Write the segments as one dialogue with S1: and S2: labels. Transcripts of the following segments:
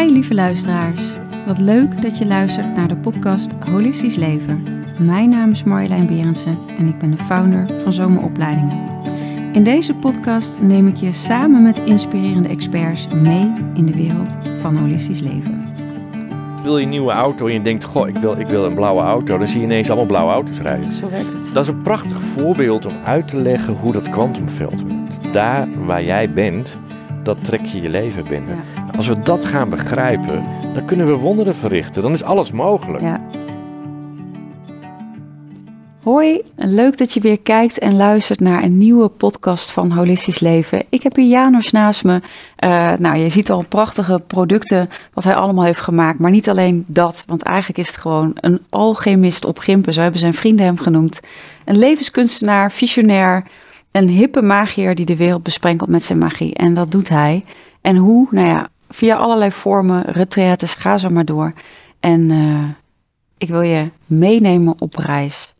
S1: Hi lieve luisteraars. Wat leuk dat je luistert naar de podcast Holistisch Leven. Mijn naam is Marjolein Berendsen en ik ben de founder van Zomeropleidingen. In deze podcast neem ik je samen met inspirerende experts mee in de wereld van holistisch leven.
S2: Wil je een nieuwe auto en je denkt, goh, ik wil, ik wil een blauwe auto. Dan zie je ineens allemaal blauwe auto's rijden. Zo werkt het. Dat is een prachtig voorbeeld om uit te leggen hoe dat kwantumveld werkt. Daar waar jij bent, dat trek je je leven binnen. Als we dat gaan begrijpen, dan kunnen we wonderen verrichten. Dan is alles mogelijk. Ja.
S1: Hoi, leuk dat je weer kijkt en luistert naar een nieuwe podcast van Holistisch Leven. Ik heb hier Janos naast me. Uh, nou, je ziet al prachtige producten wat hij allemaal heeft gemaakt. Maar niet alleen dat, want eigenlijk is het gewoon een alchemist op Gimpen. Zo hebben zijn vrienden hem genoemd. Een levenskunstenaar, visionair, een hippe magier die de wereld besprenkelt met zijn magie. En dat doet hij. En hoe? Nou ja, via allerlei vormen, retraites, ga zo maar door. En eh, ik wil je meenemen op reis.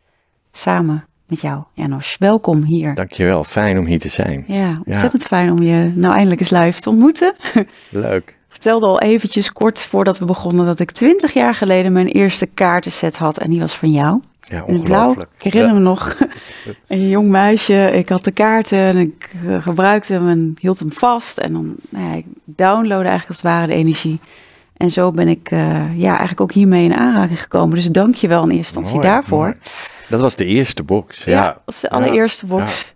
S1: Samen met jou, Janos. Welkom hier.
S2: Dankjewel, fijn om hier te zijn. Ja, ontzettend
S1: fijn om je nou eindelijk eens live te ontmoeten. Leuk. vertelde al eventjes kort voordat we begonnen dat ik twintig jaar geleden mijn eerste kaartenset had en die was van jou.
S3: Ja, ongelooflijk. Ik herinner me nog
S1: een jong meisje. Ik had de kaarten en ik eh, gebruikte hem en hield hem vast. En dan nou ja, ik eigenlijk als het ware de energie. En zo ben ik eh, ja, eigenlijk ook hiermee in aanraking gekomen. Dus dank je wel in eerste instantie daarvoor.
S2: Dat was de eerste box. Ja, dat was
S1: de allereerste box.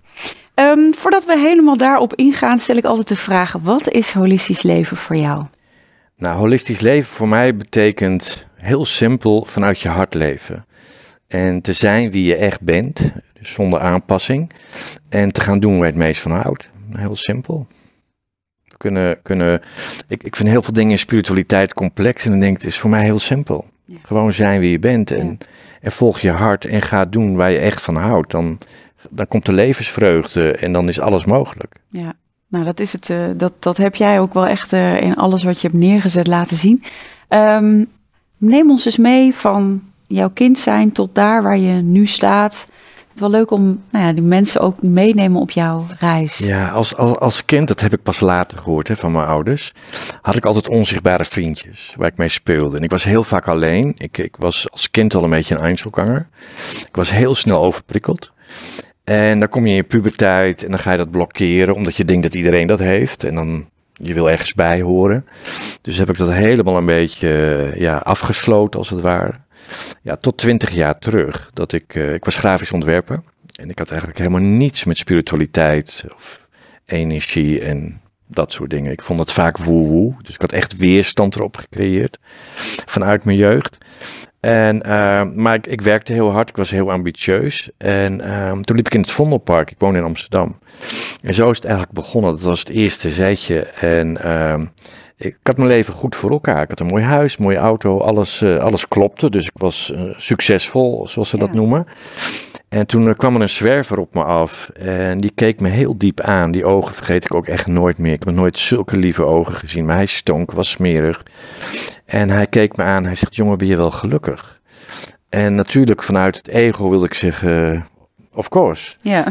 S1: Ehm, voordat we helemaal daarop ingaan, stel ik altijd de vraag: wat is holistisch leven voor jou?
S2: Nou, holistisch leven voor mij betekent heel simpel vanuit je hart leven. En te zijn wie je echt bent, dus zonder aanpassing. En te gaan doen waar je het meest van houdt. Heel simpel. We kunnen, kunnen, ik, ik vind heel veel dingen in spiritualiteit complex. En dan denk ik, het is voor mij heel simpel. Gewoon zijn wie je bent. En, en volg je hart en ga doen waar je echt van houdt. Dan, dan komt de levensvreugde en dan is alles mogelijk.
S1: Ja, nou dat is het. Eh, dat, dat heb jij ook wel echt eh, in alles wat je hebt neergezet laten zien. Ehm, neem ons eens mee van jouw kind zijn tot daar waar je nu staat. Het is wel leuk om nou ja, die mensen ook meenemen op jouw reis.
S2: Ja, als, als, als kind, dat heb ik pas later gehoord hè, van mijn ouders, had ik altijd onzichtbare vriendjes waar ik mee speelde. En ik was heel vaak alleen. Ik, ik was als kind al een beetje een Einzelganger. Ik was heel snel overprikkeld. En dan kom je in je puberteit en dan ga je dat blokkeren omdat je denkt dat iedereen dat heeft. En dan je wil ergens bij horen. Dus heb ik dat helemaal een beetje ja, afgesloten als het ware ja, tot twintig jaar terug. Dat ik, eh, ik was grafisch ontwerper en ik had eigenlijk helemaal niets met spiritualiteit of energie en dat soort dingen. Ik vond het vaak woe-woe, dus ik had echt weerstand erop gecreëerd vanuit mijn jeugd. En, ehm, maar ik, ik, werkte heel hard, ik was heel ambitieus. En ehm, toen liep ik in het Vondelpark, ik woon in Amsterdam. En zo is het eigenlijk begonnen, dat was het eerste zetje. En ehm, ik had mijn leven goed voor elkaar. Ik had een mooi huis, mooie auto, alles, eh, alles klopte. Dus ik was eh, succesvol, zoals ze dat noemen. En toen eh, kwam er een zwerver op me af en die keek me heel diep aan. Die ogen vergeet ik ook echt nooit meer. Ik heb nooit zulke lieve ogen gezien, maar hij stonk, was smerig. En hij keek me aan, hij zegt, jongen, ben je wel gelukkig? En natuurlijk vanuit het ego wilde ik zeggen, of course. Ja.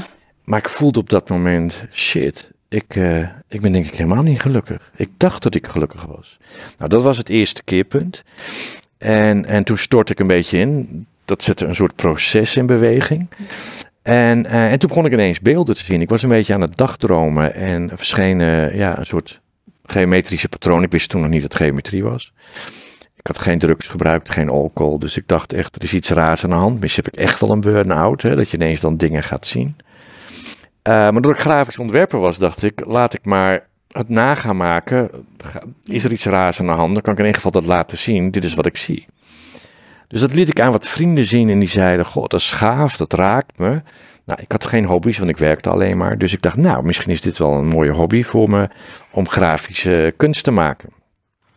S2: Maar ik voelde op dat moment, shit, ik, eh, ik ben denk ik helemaal niet gelukkig. Ik dacht dat ik gelukkig was. Nou, dat was het eerste keerpunt. En, en toen stortte ik een beetje in. Dat zette een soort proces in beweging. En, eh, en toen begon ik ineens beelden te zien. Ik was een beetje aan het dagdromen en er verschenen ja, een soort geometrische patroon. Ik wist toen nog niet dat geometrie was. Ik had geen drugs gebruikt, geen alcohol. Dus ik dacht echt, er is iets raars aan de hand. Misschien heb ik echt wel een burn-out. Dat je ineens dan dingen gaat zien. Uh, maar doordat ik grafisch ontwerper was, dacht ik, laat ik maar het nagaan maken. Is er iets raars aan de hand? Dan kan ik in ieder geval dat laten zien. Dit is wat ik zie. Dus dat liet ik aan wat vrienden zien en die zeiden, god, dat is dat raakt me. Nou, ik had geen hobby's, want ik werkte alleen maar. Dus ik dacht, nou, misschien is dit wel een mooie hobby voor me om grafische kunst te maken.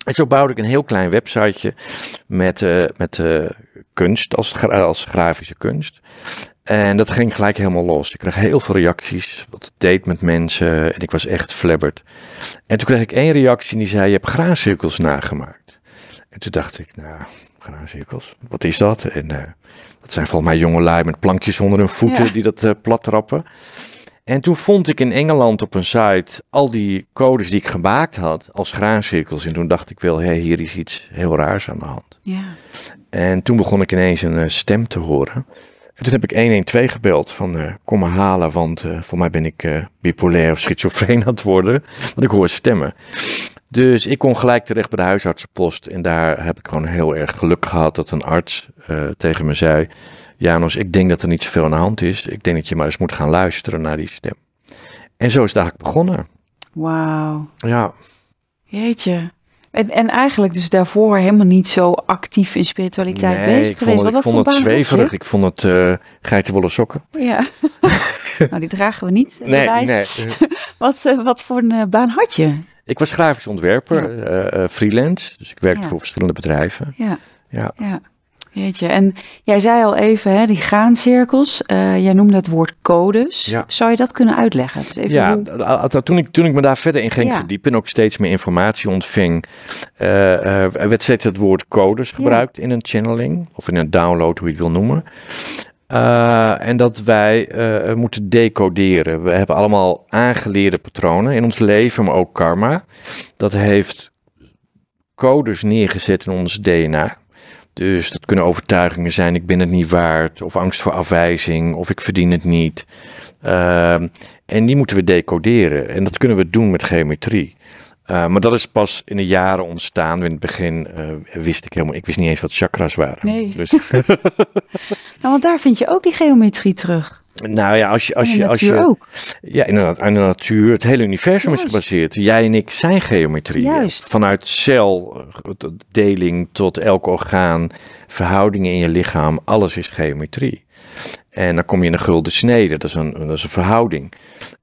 S2: En zo bouwde ik een heel klein websiteje met, eh, met eh, kunst als, als grafische kunst. En dat ging gelijk helemaal los. Ik kreeg heel veel reacties, wat het deed met mensen. En ik was echt flabberd. En toen kreeg ik één reactie die zei, je hebt graancirkels nagemaakt. En toen dacht ik, nou, graancirkels, wat is dat? En eh, dat zijn volgens mij jongelui met plankjes onder hun voeten die dat eh, plat trappen. En toen vond ik in Engeland op een site al die codes die ik gemaakt had als graancirkels. En toen dacht ik wel, hé, hier is iets heel raars aan de hand. Ja. En toen begon ik ineens een eh, stem te horen. En toen heb ik 112 gebeld van eh, kom me halen, want eh, voor mij ben ik uh, bipolair of schizofreen aan het worden. Want ik hoor stemmen. Dus ik kon gelijk terecht bij de huisartsenpost. En daar heb ik gewoon heel erg geluk gehad dat een arts tegen me zei... Janos, ik denk dat er niet zoveel aan de hand is. Ik denk dat je maar eens moet gaan luisteren naar die stem. En zo is het eigenlijk begonnen.
S1: Wauw. Ja. Jeetje. En, en eigenlijk dus daarvoor helemaal niet zo actief in spiritualiteit bezig ik geweest. het, ik, vond het zweverig, eh, ik
S2: vond het geitenwolle sokken.
S1: Ja, nou die dragen we niet. Nee, nee. wat, eh, wat voor een eh, baan had je?
S2: Ik was grafisch ontwerper, freelance, dus ik werkte voor verschillende bedrijven. Ja. ja.
S1: ja. Jeetje. En jij zei al even, hè, die graancirkels, uh, jij noemde het woord codes. Zou je dat kunnen uitleggen? Dus even ja,
S2: toen, ik, toen ik me daar verder in ging verdiepen en ook steeds meer informatie ontving, uh, werd steeds het woord codes gebruikt in een channeling of in een download, hoe je het wil noemen. en dat wij moeten decoderen. We hebben allemaal aangeleerde patronen in ons leven, maar ook karma. Dat heeft codes neergezet in ons DNA. Dus dat kunnen overtuigingen zijn: ik ben het niet waard, of angst voor afwijzing, of ik verdien het niet. Ehm, en die moeten we decoderen. En dat kunnen we doen met geometrie. Ehm, maar dat is pas in de jaren ontstaan. In het begin eh, wist ik helemaal, ik wist niet eens wat chakras waren. Nee. Dus.
S1: nou, want daar vind je ook die geometrie terug.
S2: Nou ja, als je. Als je, als je ook. Ja, inderdaad. Aan de natuur. Het hele universum is gebaseerd. Jij en ik zijn geometrie. Juist. Vanuit celdeling eh, tot elk orgaan, verhoudingen in je lichaam, alles is geometrie. En dan kom je in een gulden snede, dat is een, dat is een verhouding.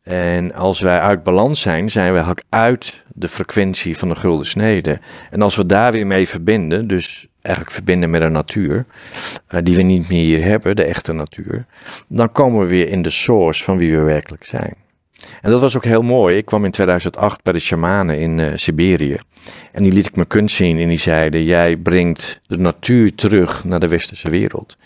S2: En als wij uit balans zijn, zijn we uit de frequentie van de gulden snede. En als we daar weer mee verbinden, dus eigenlijk verbinden met de natuur, eh, die we niet meer hier hebben, de echte natuur, dan komen we weer in de source van wie we werkelijk zijn. En dat was ook heel mooi. Ik kwam in 2008 bij de shamanen in eh, Siberië. En die liet ik mijn kunst zien en die zeiden, jij brengt de natuur terug naar de westerse wereld.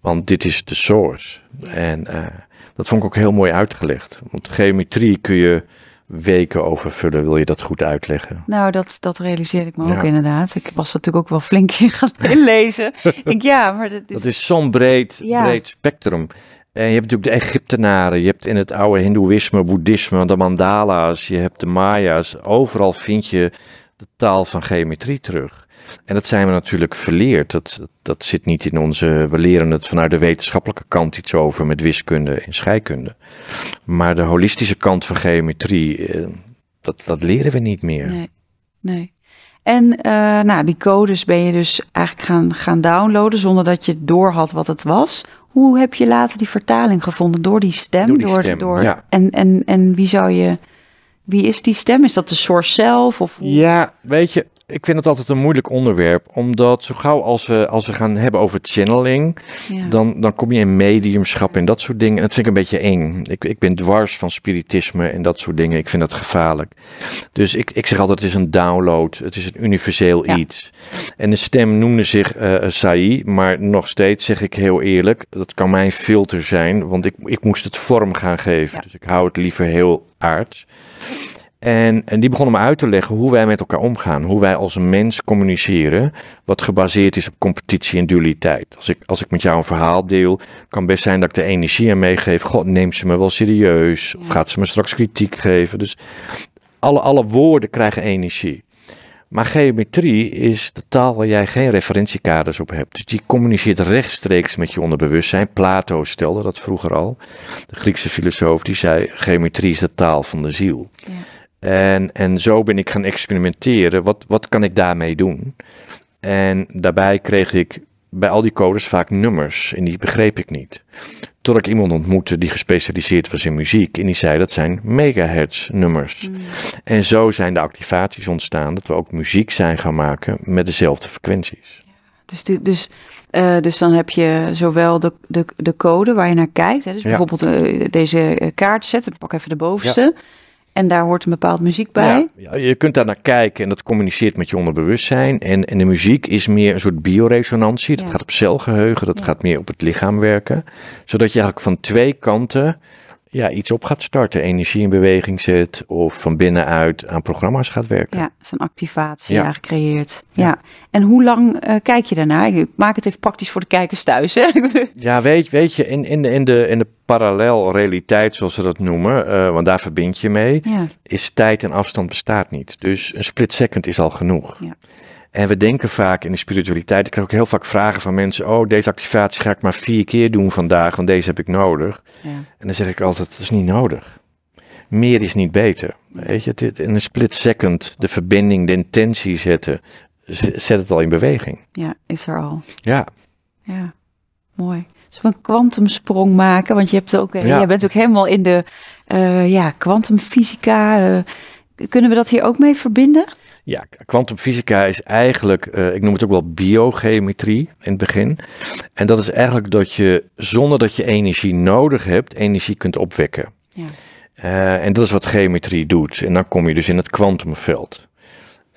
S2: Want dit is de source. En eh, dat vond ik ook heel mooi uitgelegd. Want geometrie kun je weken overvullen. Wil je dat goed uitleggen?
S1: Nou, dat, dat realiseer ik me ook inderdaad. Ik was natuurlijk ook wel flink in gaan inlezen. ik, ja, maar dat is...
S2: Dat is zo'n breed, breed spectrum. En je hebt natuurlijk de Egyptenaren, je hebt in het oude Hindoeïsme, Boeddhisme, de mandala's, je hebt de Maya's. Overal vind je de taal van geometrie terug. En dat zijn we natuurlijk verleerd. Dat, dat zit niet in onze. We leren het vanuit de wetenschappelijke kant iets over met wiskunde en scheikunde. Maar de holistische kant van geometrie, eh, dat, dat leren we niet
S1: meer. Nee. nee. En eh, nou, die codes ben je dus eigenlijk gaan, gaan downloaden zonder dat je door had wat het was. Hoe heb je later die vertaling gevonden? Door die stem? Door, die door, stem, door ja. en, en, en wie zou je. Wie is die stem? Is dat de source zelf? Of...
S2: Ja, weet je, ik vind het altijd een moeilijk onderwerp, omdat zo gauw als we, als we gaan hebben over channeling, dan, dan kom je in mediumschap en dat soort dingen. En dat vind ik een beetje eng. Ik, ik ben dwars van spiritisme en dat soort dingen. Ik vind dat gevaarlijk. Dus ik, ik zeg altijd, het is een download. Het is een universeel iets. En de stem noemde zich uh, eh, eh, Sai, maar nog steeds zeg ik heel eerlijk, dat kan mijn filter zijn, want ik, ik moest het vorm gaan geven. Dus ik hou het liever heel aard. En, en, die begonnen me uit te leggen hoe wij met elkaar omgaan. Hoe wij als mens communiceren. Wat gebaseerd is op competitie en dualiteit. Als ik, als ik met jou een verhaal deel, kan best zijn dat ik de energie aan meegeef. God, neemt ze me wel serieus? Of gaat ze me straks kritiek geven? Dus alle, alle woorden krijgen energie. Maar geometrie is de taal waar jij geen referentiekaders op hebt. Dus die communiceert rechtstreeks met je onderbewustzijn. Plato stelde dat vroeger al. De Griekse filosoof die zei: geometrie is de taal van de ziel. Ja. En, en zo ben ik gaan experimenteren. Wat, wat kan ik daarmee doen? En daarbij kreeg ik bij al die codes vaak nummers en die begreep ik niet. Tot ik iemand ontmoette die gespecialiseerd was in muziek en die zei dat zijn megahertz nummers. Mm. En zo zijn de activaties ontstaan dat we ook muziek zijn gaan maken met dezelfde frequenties.
S1: Dus, dus, eh, dus dan heb je zowel de, de, de code waar je naar kijkt. Hè? Dus bijvoorbeeld eh, deze eh, kaart zetten pak even de bovenste. En daar hoort een bepaald muziek bij.
S2: Ja, je kunt daar naar kijken en dat communiceert met je onderbewustzijn. En, en de muziek is meer een soort bioresonantie. Dat gaat op celgeheugen, dat gaat meer op het lichaam werken. Zodat je eigenlijk van twee kanten ja, iets op gaat starten, energie in beweging zet of van binnenuit aan programma's gaat werken.
S1: Ja, zo'n activatie ja. gecreëerd. Ja. En hoe lang eh, kijk je daarnaar? maak het even praktisch voor de kijkers thuis. Hè?
S2: ja, weet, weet je, in, in, de, in, de, in de parallelrealiteit, zoals ze dat noemen, eh, want daar verbind je mee, ja. is tijd en afstand bestaat niet. Dus een split second is al genoeg. Ja. En we denken vaak in de spiritualiteit, ik krijg ook heel vaak vragen van mensen, oh deze activatie ga ik maar vier keer doen vandaag, want deze heb ik nodig. Ja. En dan zeg ik altijd, dat is niet nodig. Meer is niet beter. Weet je, dit in een split second de verbinding, de intentie zetten, zet het al in beweging.
S1: Ja, is er al. Ja. Ja, mooi. Zullen een kwantumsprong maken? Want je, hebt ook, eh, ja. jij bent ook helemaal in de eh, ja, kwantumfysica. Uh, kunnen we dat hier ook mee verbinden?
S2: Ja, kwantumfysica is eigenlijk, eh, ik noem het ook wel biogeometrie in het begin. En dat is eigenlijk dat je zonder dat je energie nodig hebt, energie kunt opwekken. Ja. Eh, en dat is wat geometrie doet. En dan kom je dus in het kwantumveld.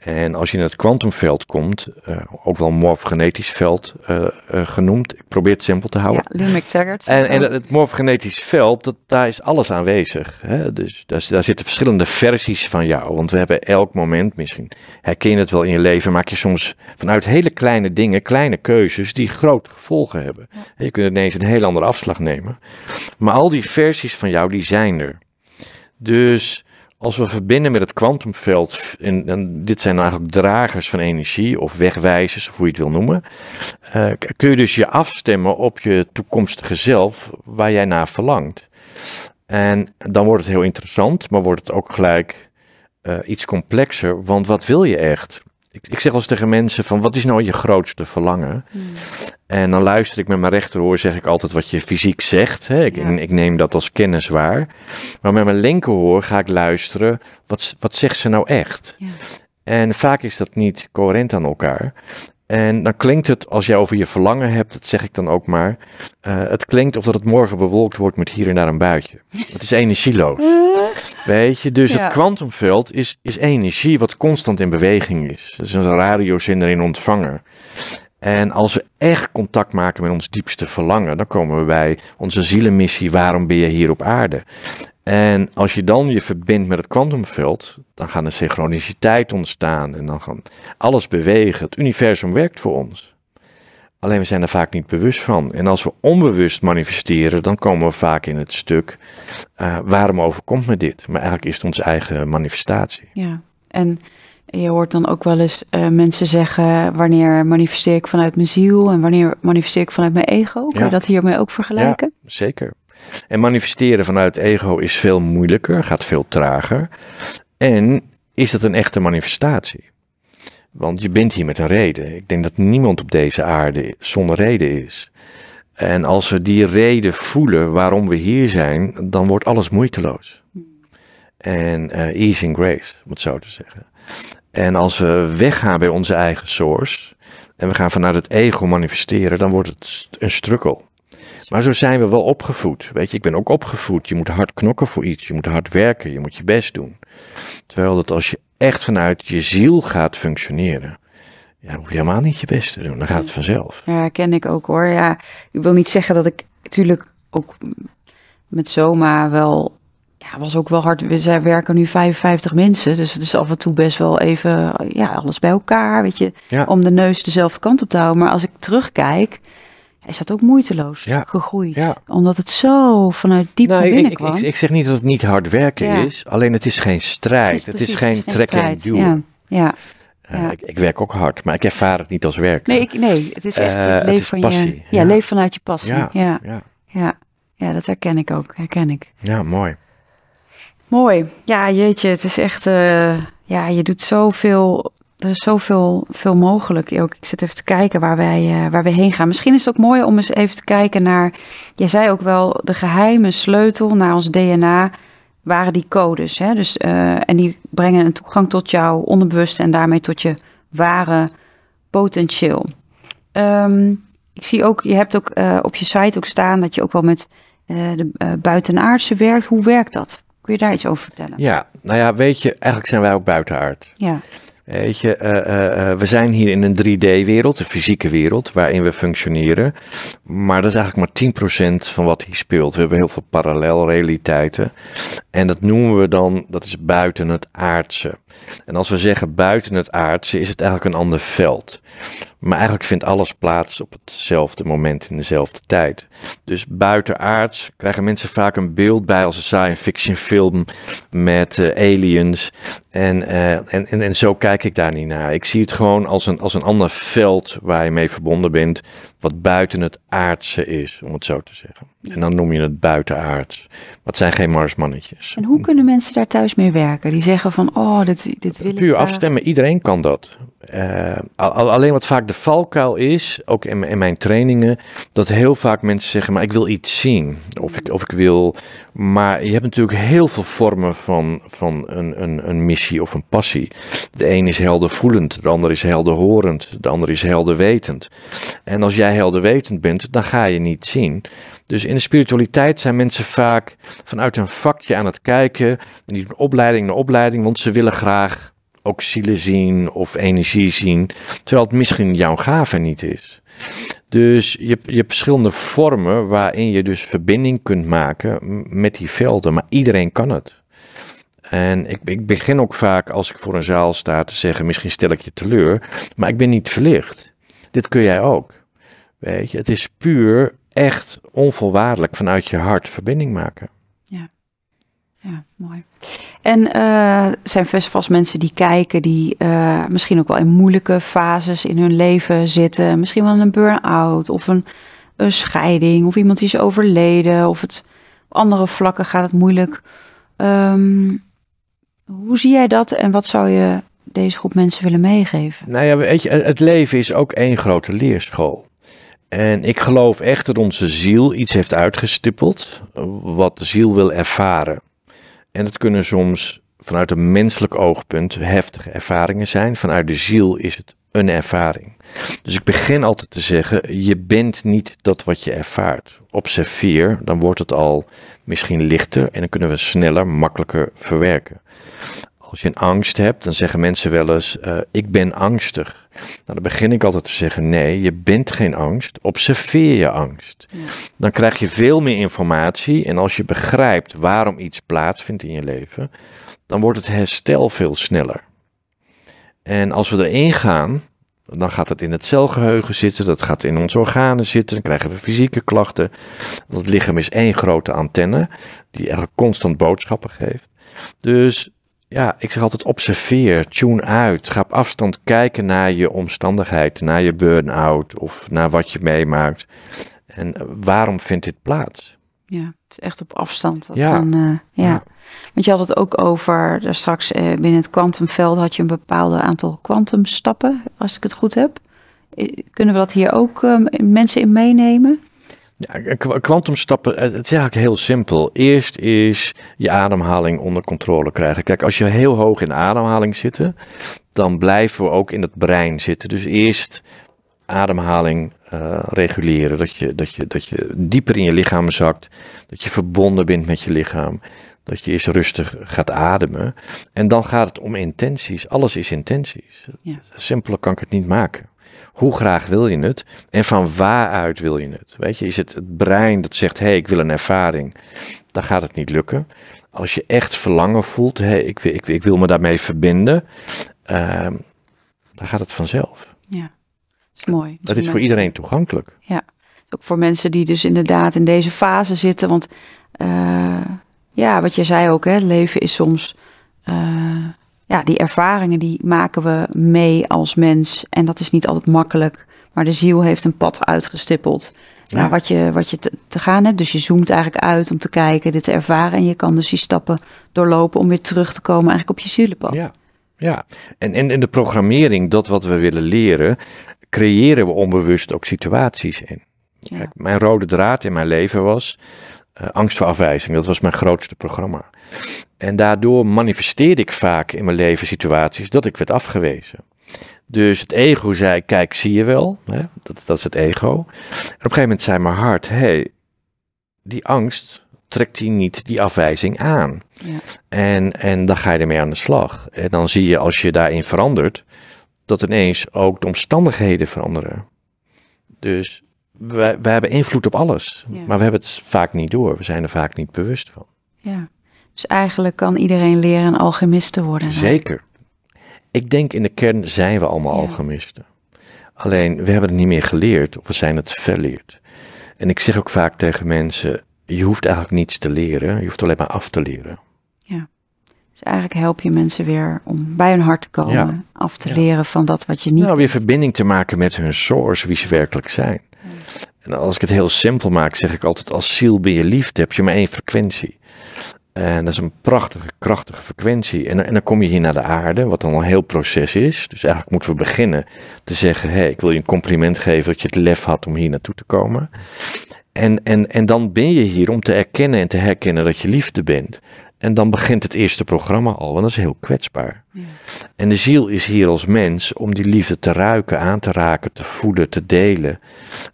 S2: En als je in het kwantumveld komt, eh, ook wel morfogenetisch veld eh, eh, genoemd, ik probeer het simpel te houden.
S1: Ja, McTaggart. En,
S2: het morfogenetisch veld, dat, daar is alles aanwezig. Hè? Dus daar, zitten verschillende versies van jou. Want we hebben elk moment, misschien herken je het wel in je leven, maak je soms vanuit hele kleine dingen, kleine keuzes die grote gevolgen hebben. Je kunt ineens een heel andere afslag nemen. Maar al die versies van jou, die zijn er. Dus als we verbinden met het kwantumveld, en, dit zijn nou eigenlijk dragers van energie of wegwijzers, of hoe je het wil noemen, eh, kun je dus je afstemmen op je toekomstige zelf waar jij naar verlangt. En dan wordt het heel interessant, maar wordt het ook gelijk eh, iets complexer, want wat wil je echt? ik, ik zeg als tegen mensen van wat is nou je grootste verlangen? Hmm. En dan luister ik met mijn rechterhoor, zeg ik altijd wat je fysiek zegt. Hè? Ik, ik, neem dat als kennis waar. Maar met mijn linkerhoor ga ik luisteren, wat, wat zegt ze nou echt? Ja. En vaak is dat niet coherent aan elkaar. En dan klinkt het, als jij over je verlangen hebt, dat zeg ik dan ook maar. Eh, het klinkt of dat het morgen bewolkt wordt met hier en daar een buitje. Het is energieloos. Weet je, dus het kwantumveld is, is energie wat constant in beweging is. Dat is een radiozender in ontvanger. En als we echt contact maken met ons diepste verlangen, dan komen we bij onze zielenmissie. Waarom ben je hier op aarde? En als je dan je verbindt met het kwantumveld, dan gaan er synchroniciteit ontstaan en dan gaan alles bewegen. Het universum werkt voor ons. Alleen we zijn er vaak niet bewust van. En als we onbewust manifesteren, dan komen we vaak in het stuk: eh, waarom overkomt me dit? Maar eigenlijk is het onze eigen manifestatie.
S1: Ja, en je hoort dan ook wel eens eh, mensen zeggen: wanneer manifesteer ik vanuit mijn ziel en wanneer manifesteer ik vanuit mijn ego? Kun je dat hiermee ook vergelijken?
S2: Ja, zeker. En manifesteren vanuit ego is veel moeilijker, gaat veel trager. En is dat een echte manifestatie? Want je bent hier met een reden. Ik denk dat niemand op deze aarde zonder reden is. En als we die reden voelen waarom we hier zijn, dan wordt alles moeiteloos. En eh, ease in grace, om het zo te zeggen. En als we weggaan bij onze eigen source en we gaan vanuit het ego manifesteren, dan wordt het een strukkel. Maar zo zijn we wel opgevoed. Weet je, ik ben ook opgevoed. Je moet hard knokken voor iets. Je moet hard werken. Je moet je best doen. Terwijl dat als je echt vanuit je ziel gaat functioneren. Ja, dan hoef je helemaal niet je best te doen. Dan gaat het vanzelf.
S1: Ja, ken ik ook hoor. Ja, ik wil niet zeggen dat ik natuurlijk ook met zomaar wel ja, was ook wel hard. We werken nu 55 mensen, dus het is af en toe best wel even ja, alles bij elkaar, weet je, om de neus dezelfde kant op te houden. Maar als ik terugkijk, is dat ook moeiteloos gegroeid. Omdat het zo vanuit diep nou, binnen ik,
S2: kwam. Ik, ik, zeg niet dat het niet hard werken is, alleen het is geen strijd. Het is, geen trek en duwen.
S1: Ja. Eh,
S2: ik, werk ook hard, maar ik ervaar het niet als werk. Nee, ik, nee het is echt leven eh, leef van passie. Je, ja, leef vanuit je passie. Ja, ja.
S1: Ja. dat herken ik ook. Herken ik. Ja, mooi. Mooi. Ja, jeetje, het is echt... Eh, ja, je doet zoveel er is zoveel veel mogelijk ook. Ik zit even te kijken waar wij, eh, waar we heen gaan. Misschien is het ook mooi om eens even te kijken naar. Jij zei ook wel de geheime sleutel naar ons DNA waren die codes. Hè? Dus, eh, en die brengen een toegang tot jouw onderbewust en daarmee tot je ware potentieel. Ehm, ik zie ook, je hebt ook eh, op je site ook staan dat je ook wel met de buitenaardse werkt. Hoe werkt dat? Kun je daar iets over vertellen?
S2: Ja, nou ja, weet je, eigenlijk zijn wij ook buitenaard. Ja. Weet je, eh, eh, eh, we zijn hier in een 3D-wereld, de fysieke wereld, waarin we functioneren. Maar dat is eigenlijk maar 10% van wat hier speelt. We hebben heel veel parallelrealiteiten. En dat noemen we dan, dat is buiten het aardse. En als we zeggen buiten het aardse, is het eigenlijk een ander veld. Maar eigenlijk vindt alles plaats op hetzelfde moment in dezelfde tijd. Dus buitenaards krijgen mensen vaak een beeld bij als een science fiction film met eh, aliens. Eh, en, en, en, zo kijk ik daar niet naar. Ik zie het gewoon als een, als een ander veld waar je mee verbonden bent, wat buiten het aardse is, om het zo te zeggen. En dan noem je het buitenaards. Maar het zijn geen marsmannetjes.
S1: En hoe kunnen mensen daar thuis mee werken? Die zeggen van, oh, dit dit, Puur eh, afstemmen,
S2: iedereen kan dat. Eh, alleen wat vaak de valkuil is, ook in, in, mijn trainingen, dat heel vaak mensen zeggen, maar ik wil iets zien. Of ik, of ik wil. Maar je hebt natuurlijk heel veel vormen van, van een, een, een missie of een passie. De een is heldervoelend, de ander is helderhorend, de ander is helderwetend. En als jij helderwetend bent, dan ga je niet zien. Dus in de spiritualiteit zijn mensen vaak vanuit hun vakje aan het kijken. die opleiding naar opleiding, want ze willen graag ook zielen zien of energie zien. Terwijl het misschien jouw gave niet is. Dus je, je hebt verschillende vormen waarin je dus verbinding kunt maken met die velden. Maar iedereen kan het. En ik, ik, begin ook vaak als ik voor een zaal sta te zeggen: misschien stel ik je teleur, maar ik ben niet verlicht. Dit kun jij ook. Weet je, het is puur echt onvoorwaardelijk vanuit je hart verbinding maken.
S1: Ja, ja mooi. En uh, zijn vast mensen die kijken, die eh, misschien ook wel in moeilijke fases in hun leven zitten. Misschien wel een burn-out of een, scheiding of iemand die is overleden. Of het, op andere vlakken gaat het moeilijk. Ehm, hoe zie jij dat en wat zou je deze groep mensen willen meegeven?
S2: Nou ja, weet je, het leven is ook één grote leerschool. En ik geloof echt dat onze ziel iets heeft uitgestippeld wat de ziel wil ervaren. En dat kunnen soms vanuit een menselijk oogpunt heftige ervaringen zijn. Vanuit de ziel is het een ervaring. Dus ik begin altijd te zeggen: je bent niet dat wat je ervaart. Observeer, dan wordt het al misschien lichter en dan kunnen we sneller, makkelijker verwerken. Als je een angst hebt, dan zeggen mensen wel eens: eh, ik ben angstig. Nou, dan begin ik altijd te zeggen: nee, je bent geen angst. Observeer je angst. Dan krijg je veel meer informatie. En als je begrijpt waarom iets plaatsvindt in je leven, dan wordt het herstel veel sneller. En als we erin gaan, dan gaat het in het celgeheugen zitten, dat gaat in onze organen zitten, dan krijgen we fysieke klachten. Het lichaam is één grote antenne die eigenlijk constant boodschappen geeft. Dus ja, ik zeg altijd observeer, tune uit, ga op afstand kijken naar je omstandigheid, naar je burn-out of naar wat je meemaakt. En eh, waarom vindt dit plaats?
S1: Ja, het is echt op afstand. Dat ja. Kan, eh, ja. Want je had het ook over, daar straks eh, binnen het kwantumveld had je een bepaald aantal kwantumstappen, als ik het goed heb. Kunnen we dat hier ook mensen in meenemen?
S2: Ja, kwantumstappen, het is eigenlijk heel simpel. Eerst is je ademhaling onder controle krijgen. Kijk, als je heel hoog in ademhaling zit, dan blijven we ook in het brein zitten. Dus eerst ademhaling eh, reguleren. Dat je, dat, je, dat je dieper in je lichaam zakt. Dat je verbonden bent met je lichaam. Dat je eerst rustig gaat ademen. En dan gaat het om intenties. Alles is intenties. Simpeler kan ik het niet maken hoe graag wil je het en van waaruit wil je het? Weet je, is het het brein dat zegt, hé, hey, ik wil een ervaring, dan gaat het niet lukken. Als je echt verlangen voelt, hé, hey, ik, ik, wil me daarmee verbinden, ehm, dan gaat het vanzelf.
S1: Ja, dat is mooi. Dat, is voor iedereen
S2: toegankelijk.
S1: Ja, ook voor mensen die dus inderdaad in deze fase zitten, want eh, ja, wat je zei ook, hè, leven is soms... Eh, ja, die ervaringen die maken we mee als mens. En dat is niet altijd makkelijk. Maar de ziel heeft een pad uitgestippeld. Ja. Naar wat je, wat je te, gaan hebt. Dus je zoomt eigenlijk uit om te kijken, dit te ervaren. En je kan dus die stappen doorlopen om weer terug te komen eigenlijk op je zielenpad. Ja,
S2: ja. En, in de programmering, dat wat we willen leren, creëren we onbewust ook situaties in. Ja. mijn rode draad in mijn leven was eh, angst voor afwijzing. Dat was mijn grootste programma. En daardoor manifesteerde ik vaak in mijn leven situaties dat ik werd afgewezen. Dus het ego zei, kijk, zie je wel, hè? Dat, dat is het ego. En op een gegeven moment zei mijn hart, hé, hey, die angst trekt die niet die afwijzing aan. Ja. En, en dan ga je ermee aan de slag. En dan zie je als je daarin verandert, dat ineens ook de omstandigheden veranderen. Dus wij, hebben invloed op alles, maar we hebben het vaak niet door. We zijn er vaak niet bewust van.
S1: Ja. Dus eigenlijk kan iedereen leren een alchemist te worden.
S2: Zeker. Ik denk in de kern zijn we allemaal alchemisten. Alleen we hebben het niet meer geleerd of we zijn het verleerd. En ik zeg ook vaak tegen mensen: je hoeft eigenlijk niets te leren, je hoeft alleen maar af te leren.
S1: Ja. Dus eigenlijk help je mensen weer om bij hun hart te komen, af te leren van dat wat
S2: je niet. Nou, weer verbinding te maken met hun source, wie ze werkelijk zijn. En als ik het heel simpel maak, zeg ik altijd: als ziel ben je liefde, heb je maar één frequentie. En dat is een prachtige, krachtige frequentie. En, en, dan kom je hier naar de aarde, wat dan al een heel proces is. Dus eigenlijk moeten we beginnen te zeggen: hé, hey, ik wil je een compliment geven dat je het lef had om hier naartoe te komen. En, en, en dan ben je hier om te erkennen en te herkennen dat je liefde bent. En dan begint het eerste programma al, want dat is heel kwetsbaar. Ja. En de ziel is hier als mens om die liefde te ruiken, aan te raken, te voeden, te delen.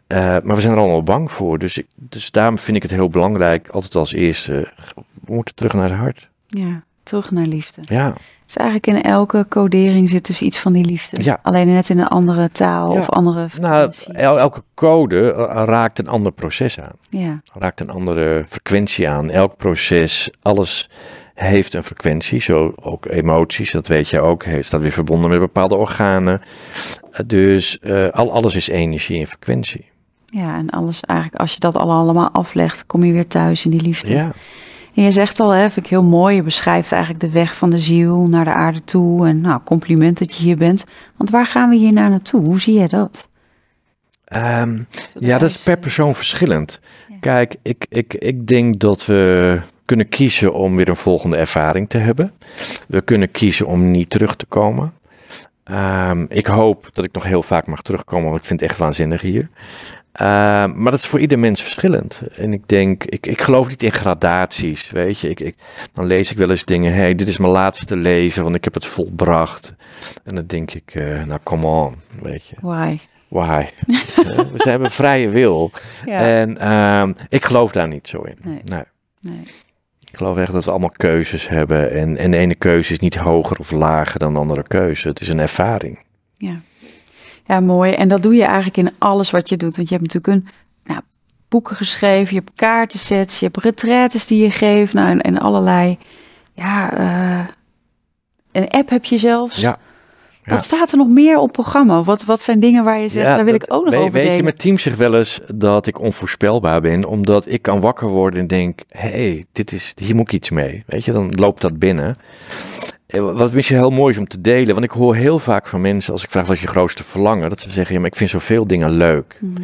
S2: Eh, maar we zijn er allemaal bang voor. Dus, ik, dus daarom vind ik het heel belangrijk, altijd als eerste, moeten terug naar het hart.
S1: Ja, terug naar liefde. Ja. Dus eigenlijk in elke codering zit dus iets van die liefde. Ja. Alleen net in een andere taal of andere
S2: nou, frequentie. Nou, elke code eh, raakt een ander proces aan. Ja. Raakt een andere frequentie aan. Elk proces, alles heeft een frequentie. Zo ook emoties, dat weet je ook. Heeft, staat weer verbonden met bepaalde organen. Eh, dus eh, al, alles is energie en frequentie.
S1: Ja, en alles eigenlijk, als je dat allemaal aflegt, kom je weer thuis in die liefde. Ja. En je zegt al, hè, ik heel mooi, je beschrijft eigenlijk de weg van de ziel naar de aarde toe. En nou, compliment dat je hier bent. Want waar gaan we hier naar nou naartoe? Hoe zie jij dat?
S2: Ehm, ja, dat is per persoon verschillend. Kijk, ik, ik, ik denk dat we kunnen kiezen om weer een volgende ervaring te hebben. We kunnen kiezen om niet terug te komen. Ehm, ik hoop dat ik nog heel vaak mag terugkomen, want ik vind het echt waanzinnig hier. Ehm, maar dat is voor ieder mens verschillend. En ik denk, ik, ik geloof niet in gradaties, weet je. Ik, ik, dan lees ik wel eens dingen, hey, dit is mijn laatste leven, want ik heb het volbracht. En dan denk ik, eh, nou, come on, weet je. Why? Why? we eh, hebben vrije wil. En ehm, ik geloof daar niet zo in. Nee. nee. nee. Ik geloof echt dat we allemaal keuzes hebben. En, en de ene keuze is niet hoger of lager dan de andere keuze. Het is een ervaring.
S1: Ja. Ja, mooi. En dat doe je eigenlijk in alles wat je doet. Want je hebt natuurlijk een, nou, boeken geschreven, je hebt kaartensets, je hebt retraites die je geeft nou, en, en allerlei. Ja, eh, een app heb je zelfs. Ja. Wat staat er nog meer op programma? Wat, wat zijn dingen waar je zegt, daar wil ik ook nog weet, over delen? Weet je, mijn
S2: team zegt wel eens dat ik onvoorspelbaar ben, omdat ik kan wakker worden en denk, hé, hey, dit is, hier moet ik iets mee. Weet je, dan loopt dat binnen. Eh, wat je heel mooi is om te delen, want ik hoor heel vaak van mensen als ik vraag wat is je grootste verlangen, dat ze zeggen, ik vind zoveel dingen leuk. Mhm.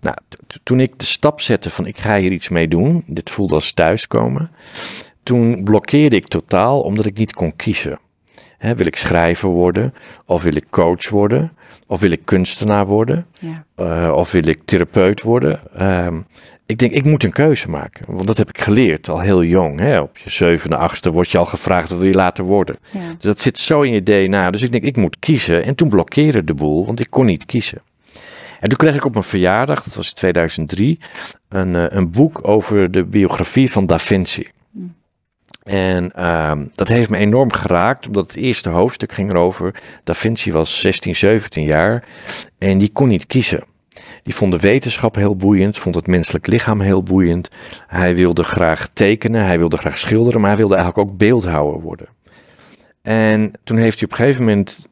S2: Nou, toen ik de stap zette van ik ga hier iets mee doen, dit voelde als thuiskomen, toen blokkeerde ik totaal omdat ik niet kon kiezen. wil ik schrijver worden? Of wil ik coach worden? Of wil ik kunstenaar worden? Ja. Eh, of wil ik therapeut worden? Ehm, ik denk, ik moet een keuze maken. Want dat heb ik geleerd al heel jong. Hè? Op je zevende, achtste word je al gevraagd wat wil je later worden. Ja. Dus dat zit zo in je DNA. Dus ik denk, ik moet kiezen. En toen blokkeerde de boel, want ik kon niet kiezen. En toen kreeg ik op mijn verjaardag, dat was in 2003, een, eh, een boek over de biografie van Da Vinci. Hm. En ehm, dat heeft me enorm geraakt, omdat het eerste hoofdstuk ging erover. Da Vinci was 16, 17 jaar en die kon niet kiezen. Die vond de wetenschap heel boeiend, vond het menselijk lichaam heel boeiend. Hij wilde graag tekenen, hij wilde graag schilderen, maar hij wilde eigenlijk ook beeldhouwer worden. En toen heeft hij op een gegeven moment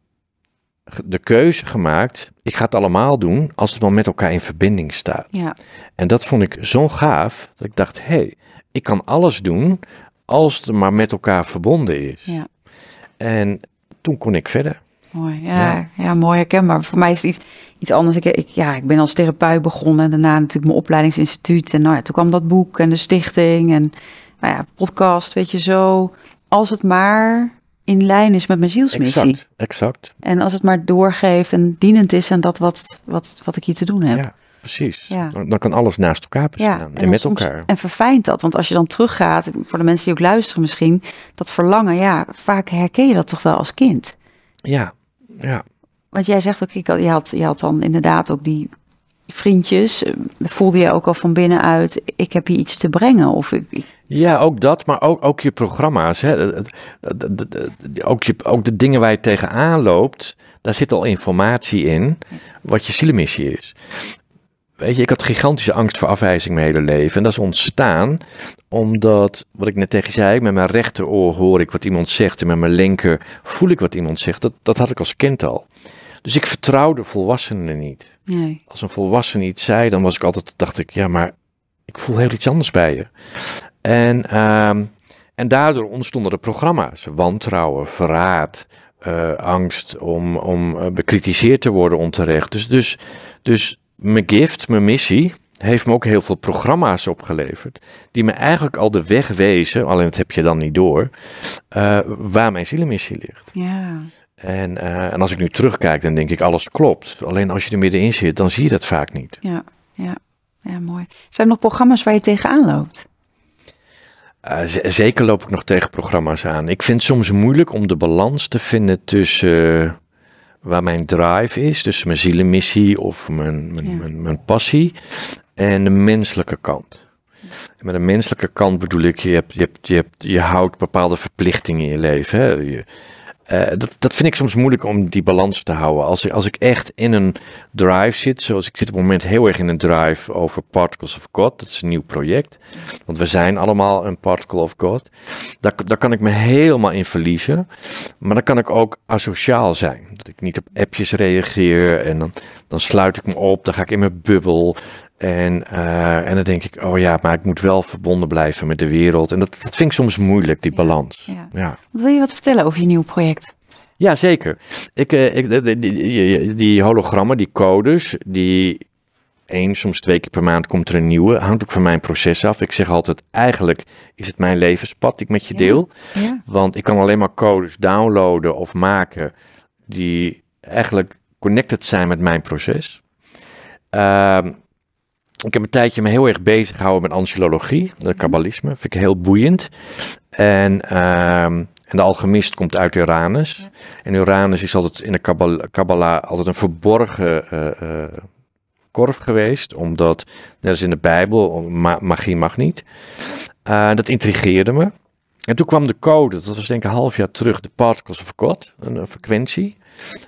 S2: de keuze gemaakt: ik ga het allemaal doen als het wel met elkaar in verbinding staat. Ja. En dat vond ik zo gaaf dat ik dacht: hé, hey, ik kan alles doen als het maar met elkaar verbonden is. Ja. En toen kon ik verder.
S1: Mooi, ja, ja, ja. mooi herkenbaar. Voor mij is het iets, iets anders. Ik, ja, ik ben als therapeut begonnen. Daarna natuurlijk mijn opleidingsinstituut. En nou ja, toen kwam dat boek en de stichting en nou ja, podcast, weet je zo. Als het maar in lijn is met mijn zielsmissie. Exact, exact. En als het maar doorgeeft en dienend is aan dat wat, wat, wat ik hier te doen heb. Ja,
S2: precies. Dan kan alles naast elkaar bestaan en, met elkaar. En
S1: verfijnt dat, want als je dan teruggaat, voor de mensen die ook luisteren misschien, dat verlangen, ja, vaak herken je dat toch wel als kind.
S2: Ja, ja.
S1: Want jij zegt ook, ik had, je, had, je had dan inderdaad ook die vriendjes. Voelde je ook al van binnenuit, ik heb hier iets te brengen? Of ik,
S2: Ja, ook dat, maar ook, ook je programma's. Hè. Ook, je, ook de dingen waar je tegenaan loopt, daar zit al informatie in wat je zielemissie is. Weet je, ik had gigantische angst voor afwijzing mijn hele leven. En dat is ontstaan omdat, wat ik net tegen je zei, met mijn rechteroor hoor ik wat iemand zegt. En met mijn linker voel ik wat iemand zegt. Dat, dat had ik als kind al. Dus ik vertrouwde volwassenen niet. Nee. Als een volwassene iets zei, dan was ik altijd, dacht ik, ja, maar ik voel heel iets anders bij je. En, ehm, en daardoor ontstonden de programma's. Wantrouwen, verraad, eh, angst om, om eh, bekritiseerd te worden onterecht. Dus, dus, dus mijn gift, mijn missie, heeft me ook heel veel programma's opgeleverd. Die me eigenlijk al de weg wezen, alleen dat heb je dan niet door, eh, waar mijn zielemissie ligt. Ja. En, eh, en als ik nu terugkijk, dan denk ik alles klopt. Alleen als je er middenin zit, dan zie je dat vaak niet.
S1: Ja, ja. ja mooi. Zijn er nog programma's waar je tegenaan loopt?
S2: Eh, zeker loop ik nog tegen programma's aan. Ik vind het soms moeilijk om de balans te vinden tussen waar mijn drive is, dus mijn zielenmissie of mijn, mijn, mijn, mijn, passie, en de menselijke kant. met de menselijke kant bedoel ik, je, hebt, je, hebt, je, hebt, je houdt bepaalde verplichtingen in je leven. Hè? Eh, dat, dat vind ik soms moeilijk om die balans te houden. Als ik, als ik echt in een drive zit, zoals ik zit op het moment heel erg in een drive over Particles of God, dat is een nieuw project, want we zijn allemaal een Particle of God, daar, kan ik me helemaal in verliezen, maar dan kan ik ook asociaal zijn. Dat ik niet op appjes reageer en dan, dan sluit ik me op, dan ga ik in mijn bubbel en, eh, en dan denk ik, oh ja, maar ik moet wel verbonden blijven met de wereld. En dat, dat vind ik soms moeilijk, die balans. Ja,
S1: Wil je wat vertellen over je nieuw project?
S2: Ja, zeker. Ik, eh, ik die, hologrammen, die codes, die eens soms twee keer per maand komt er een nieuwe. Hangt ook van mijn proces af. Ik zeg altijd, eigenlijk is het mijn levenspad die ik met je ja. deel. Want ik kan alleen maar codes downloaden of maken die eigenlijk connected zijn met mijn proces. Ehm, ik heb een tijdje me heel erg bezig gehouden met angelologie, het eh, kabbalisme. Vind ik heel boeiend. En, ehm, en de alchemist komt uit Uranus. En Uranus is altijd in de Kabbalah altijd een verborgen eh, eh, korf geweest, omdat, net als in de Bijbel, magie mag niet. dat intrigeerde me. En toen kwam de code, dat was denk ik een half jaar terug, de Particles of God, een frequentie.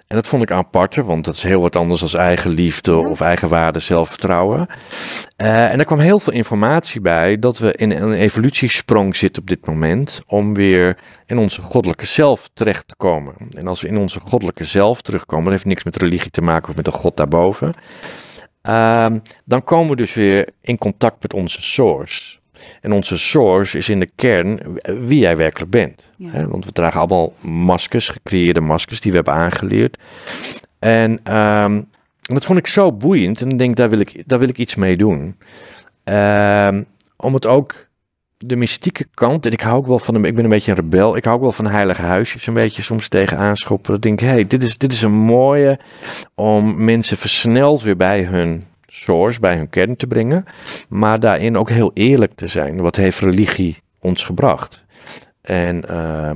S2: En dat vond ik apart, want dat is heel wat anders dan eigenliefde mhm. of eigenwaarde, zelfvertrouwen. Eh, en er kwam heel veel informatie bij dat we in een evolutiesprong zitten op dit moment om weer in onze goddelijke zelf terecht te komen. En als we in onze goddelijke zelf terugkomen, dat heeft niks met religie te maken of met een god daarboven. Ehm, dan komen we dus weer in contact met onze source. En onze source is in de kern wie jij werkelijk bent. Hè? Want we dragen allemaal maskers, gecreëerde maskers die we hebben aangeleerd. En ehm, dat vond ik zo boeiend. En ik denk, daar wil ik, daar wil ik iets mee doen. Ehm, om het ook de mystieke kant. En ik hou ook wel van. Ik ben een beetje een rebel. Ik hou ook wel van heilige huisjes. Een beetje soms tegen aanschoppen. Dat denk ik, hey, dit is, dit is een mooie. Om mensen versneld weer bij hun source, bij hun kern te brengen, maar daarin ook heel eerlijk te zijn. Wat heeft religie ons gebracht? En, eh,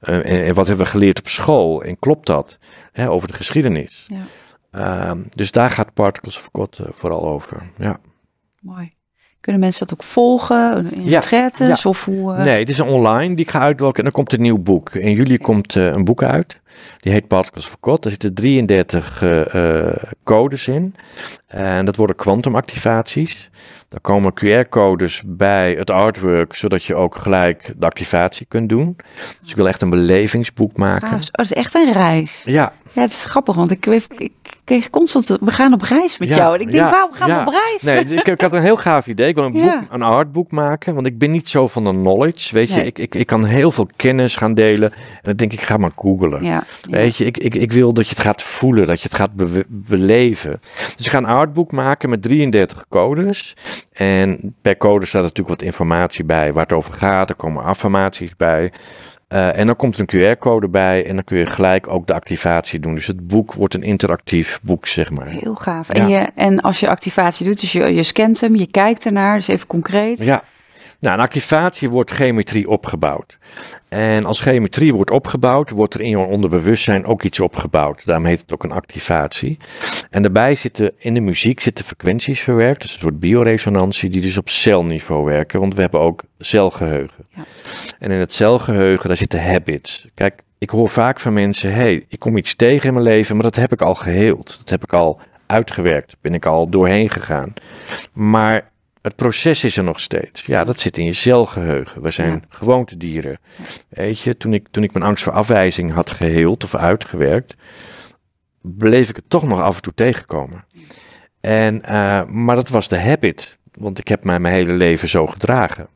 S2: eh, en, wat hebben we geleerd op school? En klopt dat hè, over de geschiedenis? Ja. Ehm, dus daar gaat Particles of God eh, vooral over. Ja.
S1: Mooi. Kunnen mensen dat ook volgen in ja, of hoe? Nee,
S2: het is online die ik ga uitwerken en dan komt een nieuw boek. In juli komt een boek uit. Die heet Particles for God. Daar zitten 33 eh, eh, codes in. En dat worden kwantumactivaties. Daar komen QR-codes bij het artwork, zodat je ook gelijk de activatie kunt doen. Dus ik wil echt een belevingsboek maken. Ah, oh,
S1: dat is echt een reis. Ja. Ja, het is grappig, want ik, ik, kreeg constant, we gaan op reis met jou. En ik denk, ja, waarom gaan we op
S2: reis? Nee, ik, had een heel gaaf idee. Ik wil een, boek, een artboek maken, want ik ben niet zo van de knowledge. Weet je, ik, ik, ik kan heel veel kennis gaan delen. En dan denk ik, ga maar googlen. Weet je, ik, ik, ik wil dat je het gaat voelen, dat je het gaat beleven. Dus we gaan een artboek maken met 33 codes. En per code staat natuurlijk wat informatie bij waar het over gaat. Er komen affirmaties bij. Eh, en dan komt een QR-code bij en dan kun je gelijk ook de activatie doen. Dus het boek wordt een interactief boek, zeg maar.
S1: Heel gaaf. En, je, en als je activatie doet, dus je, je scant hem, je kijkt ernaar, dus even concreet. Ja.
S2: Nou, een activatie wordt geometrie opgebouwd. En als geometrie wordt opgebouwd, wordt er in je onderbewustzijn ook iets opgebouwd. Daarom heet het ook een activatie. En daarbij zitten in de muziek zitten frequenties verwerkt. Dus een soort bioresonantie die dus op celniveau werken. Want we hebben ook celgeheugen. Ja. En in het celgeheugen, daar zitten habits. Kijk, ik hoor vaak van mensen, hey, ik kom iets tegen in mijn leven, maar dat heb ik al geheeld. Dat heb ik al uitgewerkt, ben ik al doorheen gegaan. Maar het proces is er nog steeds. Ja, dat zit in je celgeheugen. We zijn ja. gewoontedieren. Weet je, toen ik, toen ik mijn angst voor afwijzing had geheeld of uitgewerkt, bleef ik het toch nog af en toe tegenkomen. En, eh, maar dat was de habit, want ik heb mij mijn hele leven zo gedragen.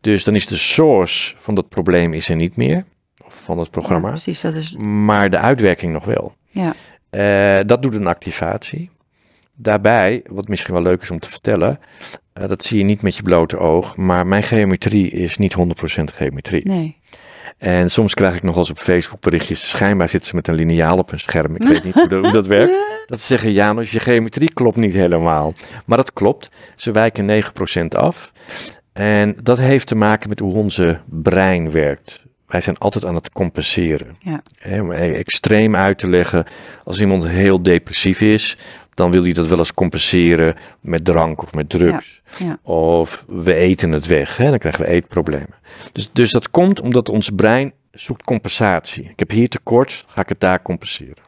S2: Dus dan is de source van dat probleem is er niet meer, of van het programma. precies, dat is... Maar de uitwerking nog wel. Ja. Eh, dat doet een activatie. Daarbij, wat misschien wel leuk is om te vertellen, eh, dat zie je niet met je blote oog, maar mijn geometrie is niet 100% geometrie. Nee. En soms krijg ik nog eens op Facebook berichtjes. Schijnbaar zit ze met een lineaal op hun scherm. Ik weet niet hoe dat, werkt. Dat ze zeggen, Janus, je geometrie klopt niet helemaal. Maar dat klopt. Ze wijken 9% af. En dat heeft te maken met hoe onze brein werkt. Wij zijn altijd aan het compenseren. Ja. Om e-, extreem uit te leggen, als iemand heel depressief is, dan wil hij dat wel eens compenseren met drank of met drugs. Of we eten het weg, hè? dan krijgen we eetproblemen. Dus, dus dat komt omdat ons brein zoekt compensatie. Ik heb hier tekort, ga ik het daar compenseren.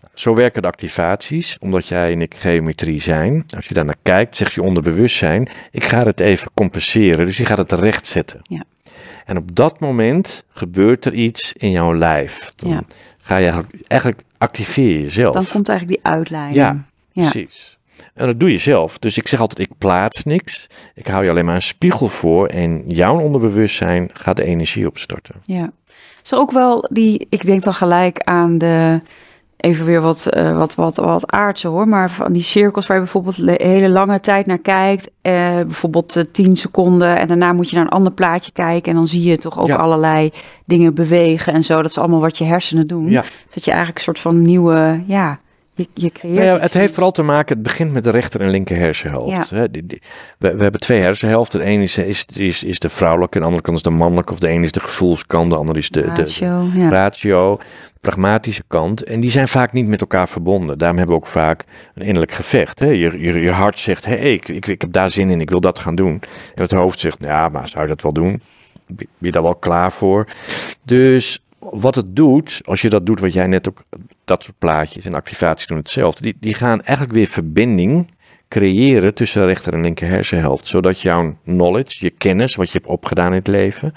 S2: Nou, zo werken de activaties, omdat jij en ik geometrie zijn. Als je daar naar kijkt, zegt je onderbewustzijn: ik ga het even compenseren. Dus je gaat het rechtzetten. Ja. En op dat moment gebeurt er iets in jouw lijf. Dan ga je eigenlijk activeer jezelf. Dan
S1: komt eigenlijk die uitleiding. Ja, ja.
S2: Precies. En dat doe je zelf. Dus ik zeg altijd, ik plaats niks. Ik hou je alleen maar een spiegel voor. En jouw onderbewustzijn gaat de energie opstarten.
S1: Ja. Zo ook wel die, ik denk dan gelijk aan de, even weer wat, eh, wat, wat, wat aardse hoor. Maar van die cirkels waar je bijvoorbeeld hele lange tijd naar kijkt. Eh, bijvoorbeeld uh, eh, 10 seconden. En daarna moet je naar een ander plaatje kijken. En dan zie je toch ook allerlei dingen bewegen en zo. Dat is allemaal wat je hersenen doen. Dat je eigenlijk een soort van nieuwe, ja je, je creëert nou ja, het heeft
S2: vooral te maken, het begint met de rechter en linker hersenhelft. We, we, hebben twee hersenhelften. De ene is, is, is, de vrouwelijke, en de andere kant is de mannelijke. Of de ene is de gevoelskant, de andere is de ratio. De, ratio pragmatische kant. En die zijn vaak niet met elkaar verbonden. Daarom hebben we ook vaak een innerlijk gevecht. Hè? Je, je, je hart zegt, hé, hey, ik, ik, ik, heb daar zin in, ik wil dat gaan doen. En het hoofd zegt, ja, maar zou je dat wel doen? Ben je daar wel klaar voor? Dus wat het doet, als je dat doet wat jij net ook dat soort plaatjes en activaties doen hetzelfde. Die, die gaan eigenlijk weer verbinding creëren tussen rechter en linker hersenhelft. Zodat jouw knowledge, je kennis, wat je hebt opgedaan in het leven,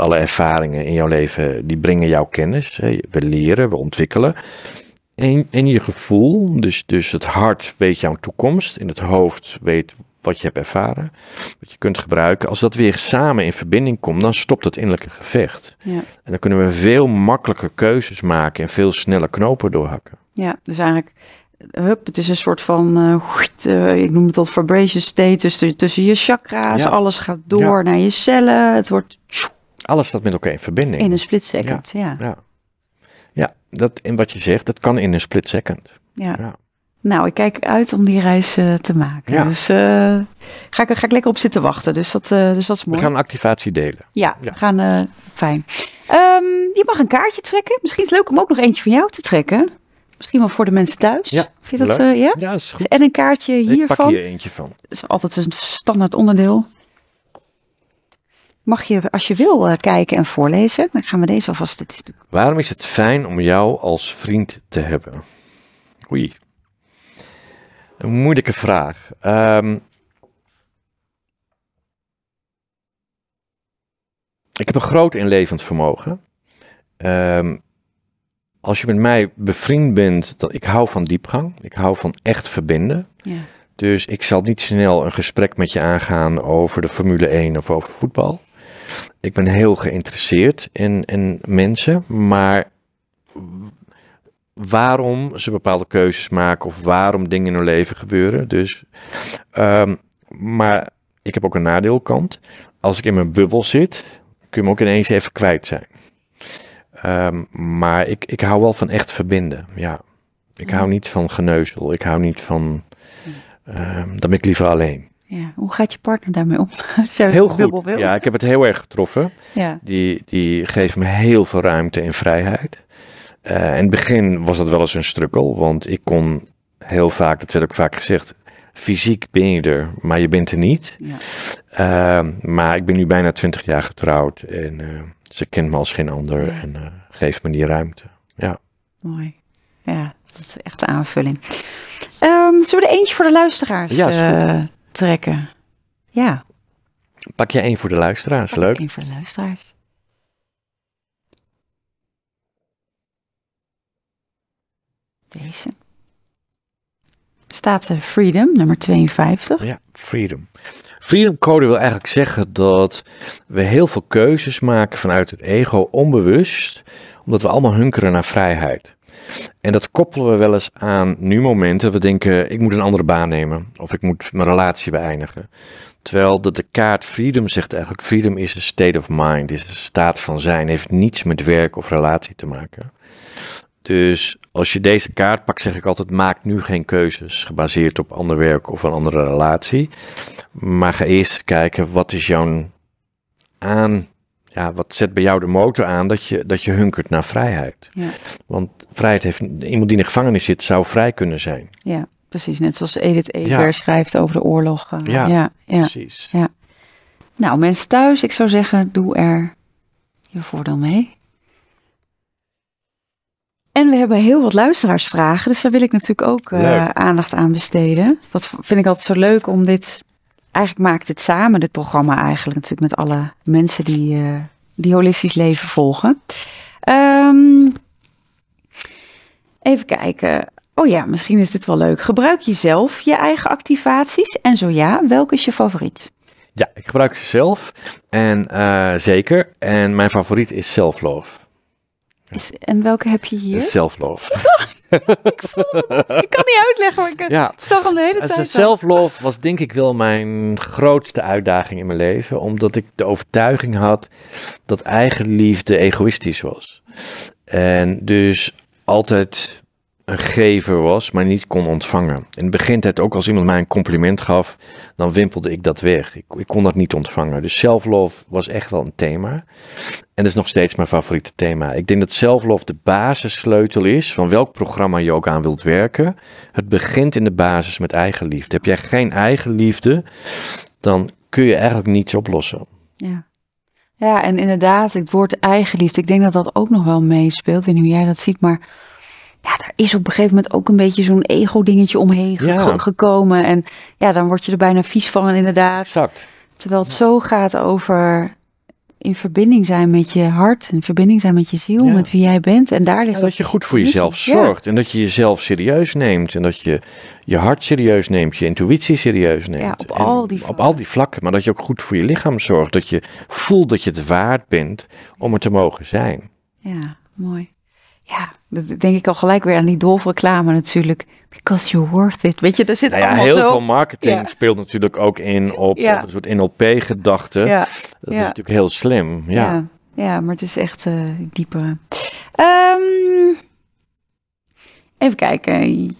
S2: alle ervaringen in jouw leven, die brengen jouw kennis. We leren, we ontwikkelen. En, en je gevoel, dus, dus het hart weet jouw toekomst, in het hoofd weet wat je hebt ervaren, wat je kunt gebruiken. Als dat weer samen in verbinding komt, dan stopt het innerlijke gevecht. Ja. En dan kunnen we veel makkelijker keuzes maken en veel sneller knopen doorhakken.
S1: Ja, dus eigenlijk, hup, het is een soort van, eh, eh, ik noem het dat vibration status tussen je chakra's, ja. alles gaat door naar je cellen, het wordt... Alles staat
S2: met elkaar in verbinding. In een split second, ja. Ja, ja. dat, in wat je zegt, dat kan in een split
S1: second. ja. Nou, ik kijk uit om die reis eh, te maken. Dus eh, ga, ik, ga ik lekker op zitten wachten. Dus dat, eh, dus dat is mooi. We gaan activatie delen. Ja, we gaan fijn. Ehm, je mag een kaartje trekken. Misschien is het leuk om ook nog eentje van jou te trekken. Misschien wel voor de mensen thuis. Ja, Vind je dat? ja? ja, is goed. Dus en een kaartje hiervan. Ik pak hier eentje van. Dat is altijd een standaard onderdeel. Mag je, als je wil, kijken en voorlezen. Dan gaan we deze alvast doen.
S2: Waarom is het fijn om jou als vriend te hebben? Oei, een moeilijke vraag. Ehm, ik heb een groot inlevend vermogen. Ehm, als je met mij bevriend bent, dat ik hou van diepgang. Ik hou van echt verbinden. Ja. Dus ik zal niet snel een gesprek met je aangaan over de Formule 1 of over voetbal. Ik ben heel geïnteresseerd in, in mensen, maar waarom ze bepaalde keuzes maken of waarom dingen in hun leven gebeuren. Dus, ehm, maar ik heb ook een nadeelkant. Als ik in mijn bubbel zit, kun je me ook ineens even kwijt zijn. Ehm, maar ik, ik hou wel van echt verbinden. Ja. Ik hou niet van geneuzel. Ik hou niet van. Um, dan ben ik liever alleen.
S1: Ja. Hoe gaat je partner daarmee om? heel goed. Ja,
S2: ik heb het heel erg getroffen. Ja. Die, die geeft me heel veel ruimte en vrijheid. Eh, in het begin was dat wel eens een strukkel, want ik kon heel vaak, dat werd ook vaak gezegd, fysiek ben je er, maar je bent er niet. Ja. Ehm, maar ik ben nu bijna twintig jaar getrouwd en eh, ze kent me als geen ander en eh, geeft me die ruimte. Ja.
S3: Mooi. Ja,
S1: dat is echt de aanvulling. Ehm, zullen we er eentje voor de luisteraars ja, trekken? Ja.
S2: Pak je één voor de luisteraars, leuk. Eén voor de
S1: luisteraars. Deze. Staat ze eh, Freedom, nummer 52. Ja,
S2: Freedom. Freedom Code wil eigenlijk zeggen dat we heel veel keuzes maken vanuit het ego, onbewust, omdat we allemaal hunkeren naar vrijheid. En dat koppelen we wel eens aan nu momenten. We denken, ik moet een andere baan nemen of ik moet mijn relatie beëindigen. Terwijl de, de kaart Freedom zegt eigenlijk, Freedom is een state of mind, is een staat van zijn, heeft niets met werk of relatie te maken. Dus als je deze kaart pakt, zeg ik altijd: maak nu geen keuzes gebaseerd op ander werk of een andere relatie. Maar ga eerst kijken wat is jouw aan. Ja, wat zet bij jou de motor aan dat je, dat je hunkert naar vrijheid? Ja. Want vrijheid heeft. Iemand die in de gevangenis zit, zou vrij kunnen zijn.
S1: Ja, precies. Net zoals Edith Eger schrijft over de oorlog. Eh, ja, ja, precies. Ja. Nou, mensen thuis, ik zou zeggen: doe er je voordeel mee. En we hebben heel wat luisteraarsvragen, dus daar wil ik natuurlijk ook eh, aandacht aan besteden. Dat vind ik altijd zo leuk om dit. Eigenlijk maakt dit samen, dit programma eigenlijk natuurlijk met alle mensen die, uh, die holistisch leven volgen. Ehm, even kijken. Oh ja, misschien is dit wel leuk. Gebruik je zelf je eigen activaties? En zo ja, welke is je favoriet?
S2: Ja, ik gebruik ze zelf. En eh, zeker. En mijn favoriet is zelfloof
S1: en welke heb je hier? self
S2: ik het. Ik kan
S1: niet uitleggen, maar ik ja, zag hem de hele
S2: tijd. was denk ik wel mijn grootste uitdaging in mijn leven. Omdat ik de overtuiging had dat eigen liefde egoïstisch was. En dus altijd een gever was, maar niet kon ontvangen. In het begintijd, ook als iemand mij een compliment gaf, dan wimpelde ik dat weg. Ik, ik kon dat niet ontvangen. Dus zelflof was echt wel een thema. En dat is nog steeds mijn favoriete thema. Ik denk dat zelflof de basissleutel is van welk programma je ook aan wilt werken. Het begint in de basis met eigenliefde. Heb jij geen eigenliefde, dan kun je eigenlijk niets oplossen.
S1: Ja. Ja, en inderdaad, het woord eigenliefde, ik denk dat dat ook nog wel meespeelt. Ik weet niet hoe jij dat ziet, maar ja, daar is op een gegeven moment ook een beetje zo'n ego-dingetje omheen gekomen. En ja, dan word je er bijna vies van, inderdaad. Exact. Terwijl het zo gaat over in verbinding zijn met je hart, in verbinding zijn met je ziel, met wie jij bent. En daar ligt dat je goed voor jezelf zorgt
S2: en dat je jezelf serieus neemt en dat je je hart serieus neemt, je intuïtie serieus neemt. Ja, op, en al die vlakken. op al die vlakken, maar dat je ook goed voor je lichaam zorgt, dat je voelt dat je het waard bent om er te mogen zijn.
S1: Ja, mooi. Ja, dat denk ik al gelijk weer aan die dolfreclame natuurlijk. Because you're worth it. Weet je, er zit nou ja, heel veel marketing
S2: speelt natuurlijk ook in op, een soort NLP-gedachte. Ja. Dat is natuurlijk heel slim. Ja.
S1: Ja. maar het is echt uh, eh, diepere. Ehm, even kijken.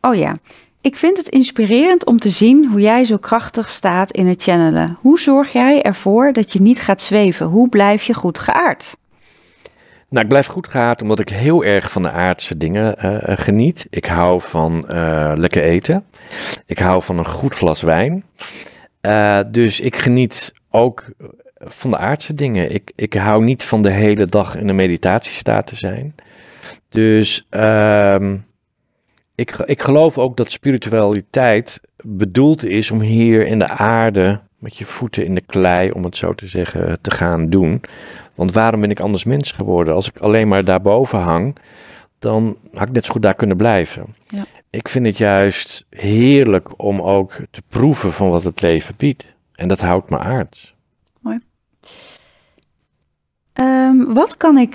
S1: Oh ja. Ik vind het inspirerend om te zien hoe jij zo krachtig staat in het channelen. Hoe zorg jij ervoor dat je niet gaat zweven? Hoe blijf je goed geaard?
S2: Nou, ik blijf goed gaat omdat ik heel erg van de aardse dingen eh, eh, geniet. Ik hou van eh, lekker eten. Ik hou van een goed glas wijn. dus ik geniet ook van de aardse dingen. Ik, ik hou niet van de hele dag in een meditatiestaat te zijn. Dus ehm, ik, ik geloof ook dat spiritualiteit bedoeld is om hier in de aarde met je voeten in de klei, om het zo te zeggen, te gaan doen. Want waarom ben ik anders mens geworden? Als ik alleen maar daarboven hang, dan had ik net zo goed daar kunnen blijven. Ja. Ik vind het juist heerlijk om ook te proeven van wat het leven biedt. En dat houdt me aard.
S1: Mooi. Ehm, wat kan ik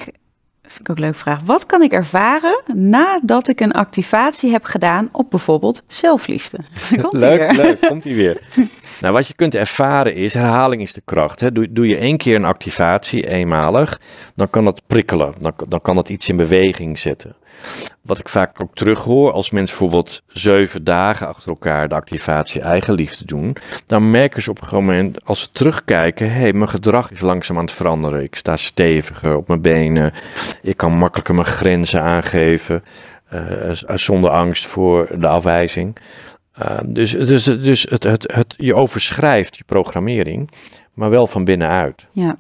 S1: vind ik ook een leuke vraag. Wat kan ik ervaren nadat ik een activatie heb gedaan op bijvoorbeeld zelfliefde? Komt leuk, weer. leuk, komt ie
S2: weer. Nou, wat je kunt ervaren is, herhaling is de kracht. Hè. Doe, doe je één keer een activatie, eenmalig, dan kan dat prikkelen. Dan, dan kan dat iets in beweging zetten. Wat ik vaak ook terughoor, als mensen bijvoorbeeld zeven dagen achter elkaar de activatie eigen liefde doen, dan merken ze op een gegeven moment, als ze terugkijken, hé, hey, mijn gedrag is langzaam aan het veranderen. Ik sta steviger op mijn benen. Ik kan makkelijker mijn grenzen aangeven. Eh, zonder angst voor de afwijzing. Eh, dus dus, dus het, het, het, je overschrijft je programmering, maar wel van binnenuit.
S1: Ja.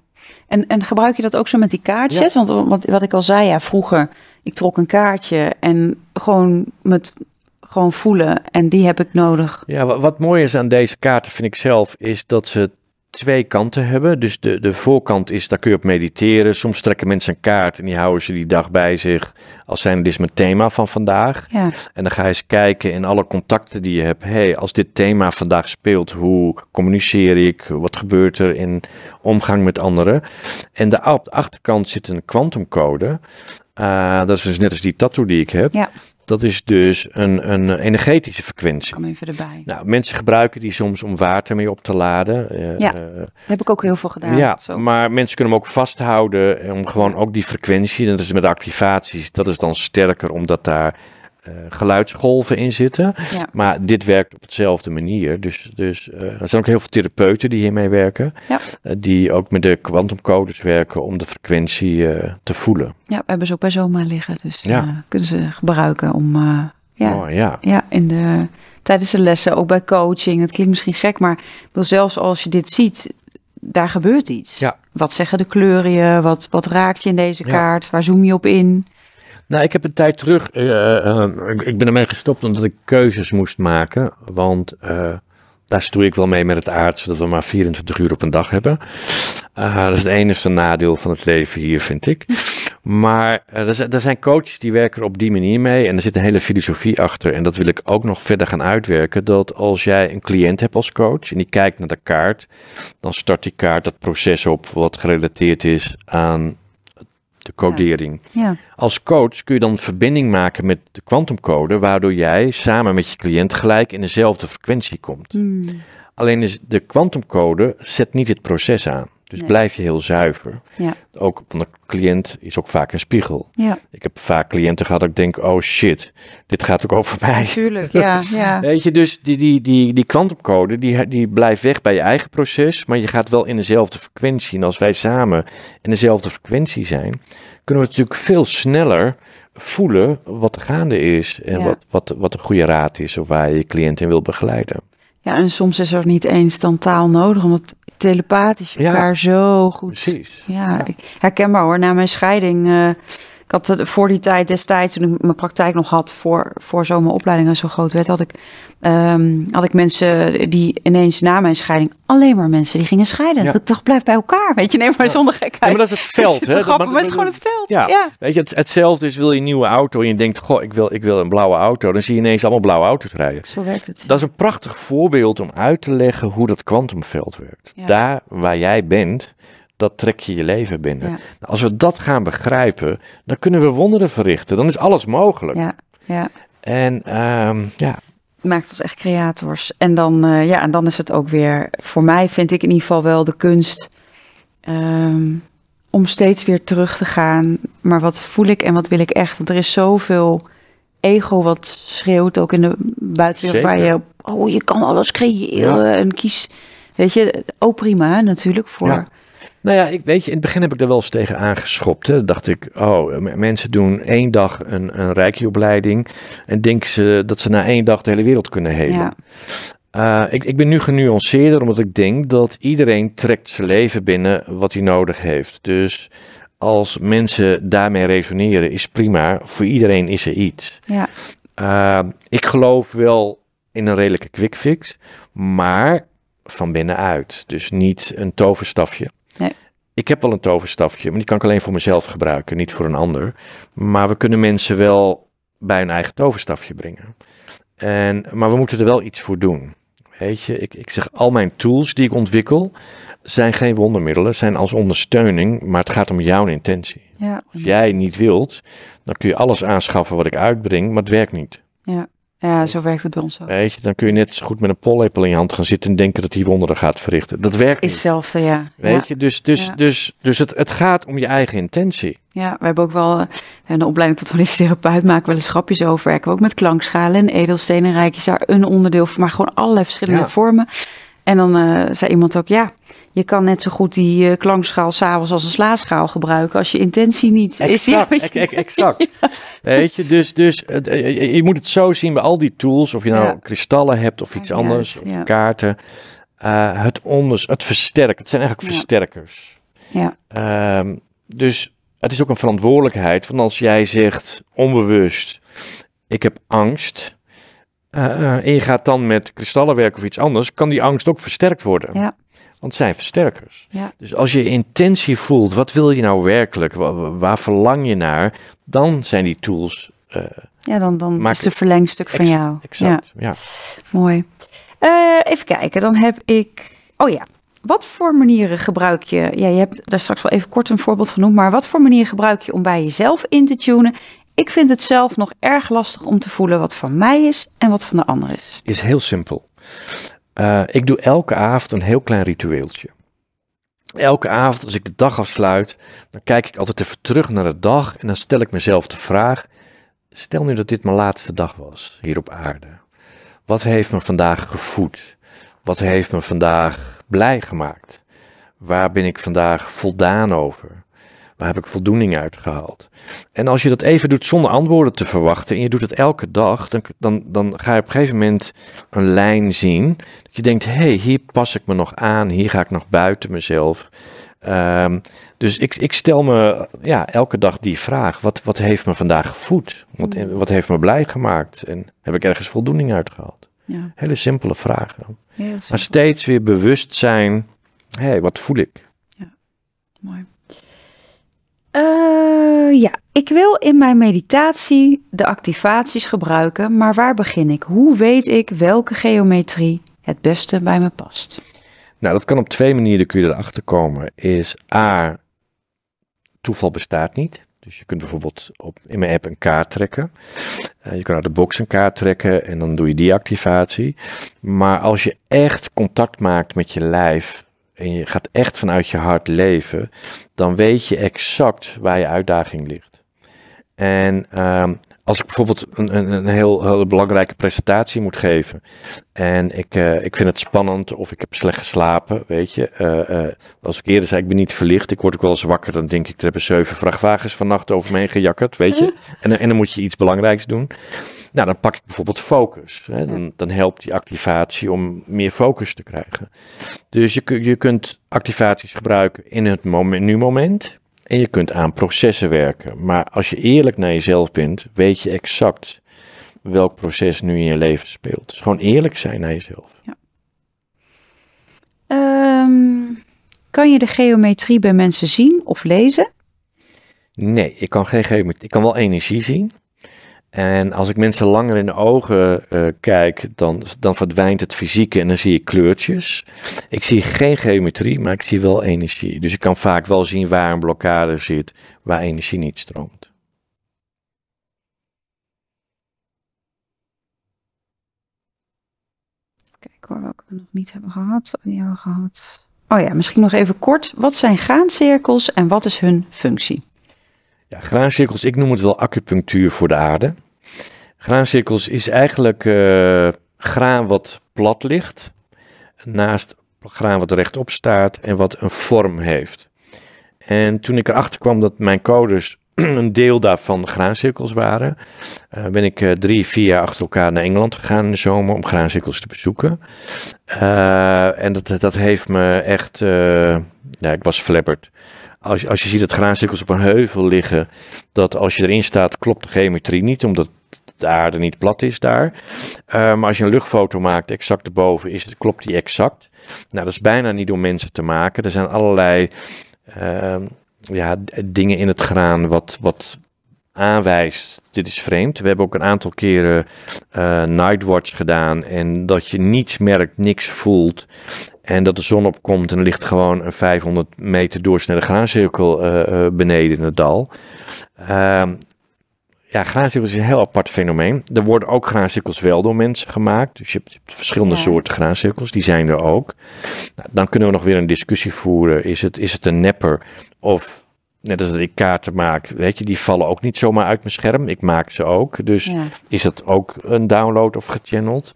S1: En, en gebruik je dat ook zo met die kaartjes? Want, want wat ik al zei, ja, vroeger, ik trok een kaartje en gewoon met gewoon voelen en die heb ik nodig.
S2: Ja, wat, wat mooi is aan deze kaarten, vind ik zelf, is dat ze twee kanten hebben. Dus de, de voorkant is, daar kun je op mediteren. Soms trekken mensen een kaart en die houden ze die dag bij zich. Als zijn, dit is mijn thema van vandaag. Ja. En dan ga je eens kijken in alle contacten die je hebt. hey, als dit thema vandaag speelt, hoe communiceer ik? Wat gebeurt er in omgang met anderen? En de de achterkant zit een quantumcode. Uh, eh, dat is dus net als die tattoo die ik heb. Ja. Dat is dus een, een energetische frequentie. Kom even erbij. Nou, mensen gebruiken die soms om water mee op te laden. Eh, ja, eh,
S1: heb ik ook heel veel gedaan. Ja,
S2: maar mensen kunnen hem ook vasthouden eh, om gewoon ook die frequentie, dat is met activaties, dat is dan sterker omdat daar eh, geluidsgolven in zitten. Maar dit werkt op hetzelfde manier. Dus, dus eh, er zijn ook heel veel therapeuten die hiermee werken. Ja. Eh, die ook met de kwantumcodes werken om de frequentie te voelen.
S1: Ja, we hebben ze ook bij zomaar liggen. Dus kunnen ze gebruiken om ja, oh, ja. ja in de, tijdens de lessen, ook bij coaching. Het klinkt misschien gek, maar wil zelfs als je dit ziet, daar gebeurt iets. Ja. Wat zeggen de kleuren je? Wat, wat raakt je in deze kaart? Waar zoom je op in?
S2: Nou, ik heb een tijd terug. Eh, eh, ik, ben ermee gestopt omdat ik keuzes moest maken. Want eh, daar stoei ik wel mee met het aardse dat we maar 24 uur op een dag hebben. dat is het enige nadeel van het leven hier, vind ik. Maar er, er zijn coaches die werken op die manier mee. En er zit een hele filosofie achter. En dat wil ik ook nog verder gaan uitwerken. Dat als jij een cliënt hebt als coach en die kijkt naar de kaart. Dan start die kaart dat proces op wat gerelateerd is aan de codering. Ja. Als coach kun je dan verbinding maken met de kwantumcode, waardoor jij samen met je cliënt gelijk in dezelfde frequentie komt. Hmm. Alleen is de kwantumcode zet niet het proces aan. Dus blijf je heel zuiver. Ja. Ook, van de cliënt is ook vaak een spiegel. Ja. Ik heb vaak cliënten gehad dat ik denk, oh shit, dit gaat ook over
S1: mij. Tuurlijk, ja. ja.
S2: Weet je, dus die, die, die, die kwantumcode, die, die blijft weg bij je eigen proces, maar je gaat wel in dezelfde frequentie. En als wij samen in dezelfde frequentie zijn, kunnen we natuurlijk veel sneller voelen wat er gaande is en wat, wat, wat een goede raad is of waar je je cliënt in wil begeleiden.
S1: Ja, en soms is er niet eens dan taal nodig, omdat telepathisch elkaar ja, zo goed... Precies. Ja, ja. maar hoor. Na mijn scheiding... Eh, ik had eh, voor die tijd destijds, toen ik mijn praktijk nog had voor, voor zo opleidingen zo groot werd, had ik, ehm, had ik mensen die ineens na mijn scheiding, alleen maar mensen die gingen scheiden. Dat toch blijft blijf bij elkaar, weet je, neem maar zonder gekheid. Ja, maar dat is het veld.
S3: hè? maar, is gewoon het veld.
S1: Ja.
S2: Weet je, hetzelfde is, wil je een nieuwe auto en je denkt, goh, ik wil, ik wil een blauwe auto. Dan zie je ineens allemaal blauwe auto's rijden. Zo werkt het. Dat is een prachtig voorbeeld om uit te leggen hoe dat kwantumveld werkt. Daar waar jij bent, dat trek je je leven binnen. Nou, als we dat gaan begrijpen, dan kunnen we wonderen verrichten. Dan is alles mogelijk.
S1: Ja, ja. En ehm, ja. Maakt ons echt creators. En dan, eh, ja, en dan is het ook weer, voor mij vind ik in ieder geval wel de kunst ehm, om steeds weer terug te gaan. Maar wat voel ik en wat wil ik echt? Want er is zoveel ego wat schreeuwt, ook in de buitenwereld, waar je, oh je kan alles creëren en kies. Weet je, ook oh, prima natuurlijk voor. Ja
S2: nou ja, ik weet je, in het begin heb ik er wel eens tegen aangeschopt. Hè. dacht ik, oh, mensen doen één dag een, een opleiding en denken ze dat ze na één dag de hele wereld kunnen helen. Ja. Eh, ik, ik, ben nu genuanceerder, omdat ik denk dat iedereen trekt zijn leven binnen wat hij nodig heeft. Dus als mensen daarmee resoneren, is prima. Voor iedereen is er iets. Ja. Eh, ik geloof wel in een redelijke quick fix, maar van binnenuit. Dus niet een toverstafje. Nee. Ik heb wel een toverstafje, maar die kan ik alleen voor mezelf gebruiken, niet voor een ander. Maar we kunnen mensen wel bij hun eigen toverstafje brengen. En, maar we moeten er wel iets voor doen. Weet je, ik, ik zeg al mijn tools die ik ontwikkel zijn geen wondermiddelen, zijn als ondersteuning, maar het gaat om jouw intentie. Als jij niet wilt, dan kun je alles aanschaffen wat ik uitbreng, maar het werkt niet.
S1: Ja. Ja, zo werkt het bij ons ook.
S2: Weet je, dan kun je net zo goed met een pollepel in je hand gaan zitten en denken dat hij wonderen gaat verrichten. Dat werkt niet.
S1: Hetzelfde, ja. Weet je,
S2: dus, dus, dus, dus het, het
S1: gaat om je eigen intentie. Ja, we hebben ook wel een eh, opleiding tot holistisch therapeut, maken wel eens grapjes over. Werken we ook met klankschalen en edelstenen, rijk daar een onderdeel van, maar gewoon allerlei verschillende vormen. En dan eh, zei iemand ook, ja, je kan net zo goed die uh, klankschaal s'avonds als een slaaschaal gebruiken als je intentie niet exact, is. Ja, exact.
S2: Weet je, dus, dus eh, eh, je moet het zo zien bij al die tools, of je nou kristallen hebt of iets anders, of kaarten. het onders, het versterkt, het zijn eigenlijk versterkers. Ja. Ehm, dus het is ook een verantwoordelijkheid van als jij zegt onbewust, ik heb angst.
S3: en
S2: je gaat dan met kristallen werken of iets anders, kan die angst ook versterkt worden. Ja. Want het zijn versterkers. Ja. Dus als je intentie voelt, wat wil je nou werkelijk? Waar, verlang je naar? Dan zijn die tools. Uh,
S3: ja,
S1: dan, dan is het verlengstuk van jou. Exact, ja. Mooi. Eh, even kijken, dan heb ik. Oh ja, wat voor manieren gebruik je? Ja, je hebt daar straks wel even kort een voorbeeld van genoemd, maar wat voor manieren gebruik je om bij jezelf in te tunen? Ik vind het zelf nog erg lastig om te voelen wat van mij is en wat van de ander is.
S2: Is heel simpel. Eh, ik doe elke avond een heel klein ritueeltje. Elke avond als ik de dag afsluit, dan kijk ik altijd even terug naar de dag en dan stel ik mezelf de vraag: stel nu dat dit mijn laatste dag was hier op aarde. Wat heeft me vandaag gevoed? Wat heeft me vandaag blij gemaakt? Waar ben ik vandaag voldaan over? Waar heb ik voldoening uit gehaald? En als je dat even doet zonder antwoorden te verwachten en je doet het elke dag, dan, dan, dan ga je op een gegeven moment een lijn zien. Dat je denkt, hé, hey, hier pas ik me nog aan, hier ga ik nog buiten mezelf. Ehm, dus ik, ik stel me ja, elke dag die vraag: wat, wat heeft me vandaag gevoed? Wat, hmm. wat heeft me blij gemaakt? En heb ik ergens voldoening uitgehaald? Ja. Hele simpele vragen. Maar steeds weer bewust zijn: hé, hey, wat voel ik? Ja,
S3: mooi.
S1: Eh, ja, ik wil in mijn meditatie de activaties gebruiken, maar waar begin ik? Hoe weet ik welke geometrie het beste bij me past?
S2: Nou, dat kan op twee manieren kun je erachter komen. Is A, toeval bestaat niet. Dus je kunt bijvoorbeeld op, in mijn app een kaart trekken. Eh, je kan uit de box een kaart trekken en dan doe je die activatie. Maar als je echt contact maakt met je lijf en je gaat echt vanuit je hart leven, dan weet je exact waar je uitdaging ligt. En ehm, als ik bijvoorbeeld een, een, een heel, heel, belangrijke presentatie moet geven en ik, eh, ik vind het spannend of ik heb slecht geslapen, weet je. Eh, eh, als ik eerder zei, ik ben niet verlicht, ik word ook wel eens wakker, dan denk ik, er hebben zeven vrachtwagens vannacht over me heen gejakkerd, weet je. Mhm. En, en dan moet je iets belangrijks doen. Nou, dan pak ik bijvoorbeeld focus. Hè. Dan, dan, helpt die activatie om meer focus te krijgen. Dus je, je kunt activaties gebruiken in het nu moment. En je kunt aan processen werken. Maar als je eerlijk naar jezelf bent, weet je exact welk proces nu in je leven speelt. Dus gewoon eerlijk zijn naar jezelf. Ja.
S1: Ehm, kan je de geometrie bij mensen zien of lezen?
S2: Nee, ik kan geen geometrie. Ik kan wel energie zien. En als ik mensen langer in de ogen eh, kijk, dan, dan verdwijnt het fysieke en dan zie ik kleurtjes. Ik zie geen geometrie, maar ik zie wel energie. Dus ik kan vaak wel zien waar een blokkade zit, waar energie niet stroomt.
S1: Kijk hoor, welke we nog niet hebben gehad. Die hebben we gehad. Oh ja, misschien nog even kort. Wat zijn graancirkels en wat is hun functie?
S2: Ja, graancirkels, ik noem het wel acupunctuur voor de aarde. Graancirkels is eigenlijk eh, graan wat plat ligt, naast graan wat rechtop staat en wat een vorm heeft. En toen ik erachter kwam dat mijn coders een deel daarvan graancirkels waren, eh, ben ik eh, drie, vier jaar achter elkaar naar Engeland gegaan in de zomer om graancirkels te bezoeken. en dat, dat heeft me echt, ja, ik was flapperd. Als, als je ziet dat graancirkels op een heuvel liggen, dat als je erin staat, klopt de geometrie niet, omdat de aarde niet plat is daar. Eh, maar als je een luchtfoto maakt, exact erboven, is het, klopt die exact. Nou, dat is bijna niet door mensen te maken. Er zijn allerlei ehm, ja, dingen in het graan wat, wat aanwijst, dit is vreemd. We hebben ook een aantal keren uh, nightwatch gedaan en dat je niets merkt, niks voelt. En dat de zon opkomt en ligt gewoon een 500 meter doorsnede graancirkel eh, beneden in het dal. Ehm, ja, graancirkels is een heel apart fenomeen. Er worden ook graansikkels wel door mensen gemaakt. Dus je hebt, verschillende soorten graansikkels, die zijn er ook. Nou, dan kunnen we nog weer een discussie voeren. Is het, is het een nepper of net als dat ik kaarten maak, weet je, die vallen ook niet zomaar uit mijn scherm. Ik maak ze ook. Dus is dat ook een download of gechanneld?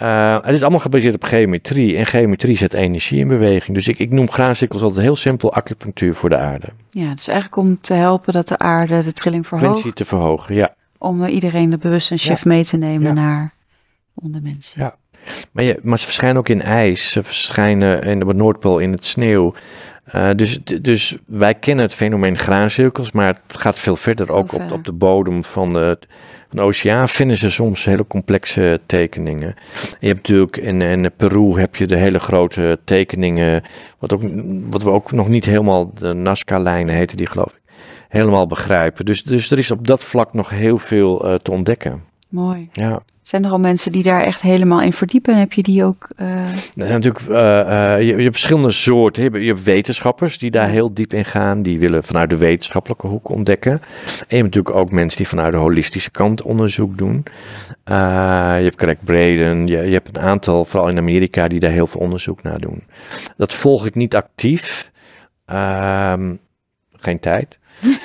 S2: Eh, het is allemaal gebaseerd op geometrie. En geometrie zet energie in beweging. Dus ik, ik noem graancirkels altijd heel simpel acupunctuur voor de aarde.
S1: Ja, dus eigenlijk om te helpen dat de aarde de trilling verhoogt.
S2: te verhogen, ja.
S1: Om iedereen de een ja. mee te nemen naar onder mensen. Ja.
S2: Maar, je, maar ze verschijnen ook in ijs. Ze verschijnen in de Noordpool in het sneeuw. Eh, dus, dus wij kennen het fenomeen graancirkels, maar het gaat veel verder ook Op, op de bodem van de een oceaan vinden ze soms hele complexe tekeningen. Je hebt natuurlijk in, in Peru heb je de hele grote tekeningen, wat, ook, wat we ook nog niet helemaal, de Nazca-lijnen heten die geloof ik, helemaal begrijpen. Dus, dus er is op dat vlak nog heel veel eh, te ontdekken.
S1: Mooi. Ja. Zijn er al mensen die daar echt helemaal in verdiepen? Heb je die ook? Eh, er zijn
S2: natuurlijk eh, eh, je, hebt verschillende soorten. Je hebt, je wetenschappers die daar heel diep in gaan. Die willen vanuit de wetenschappelijke hoek ontdekken. En je hebt natuurlijk ook mensen die vanuit de holistische kant onderzoek doen. je hebt Craig Braden. Je, je hebt een aantal, vooral in Amerika, die daar heel veel onderzoek naar doen. Dat volg ik niet actief. Ehm, geen tijd.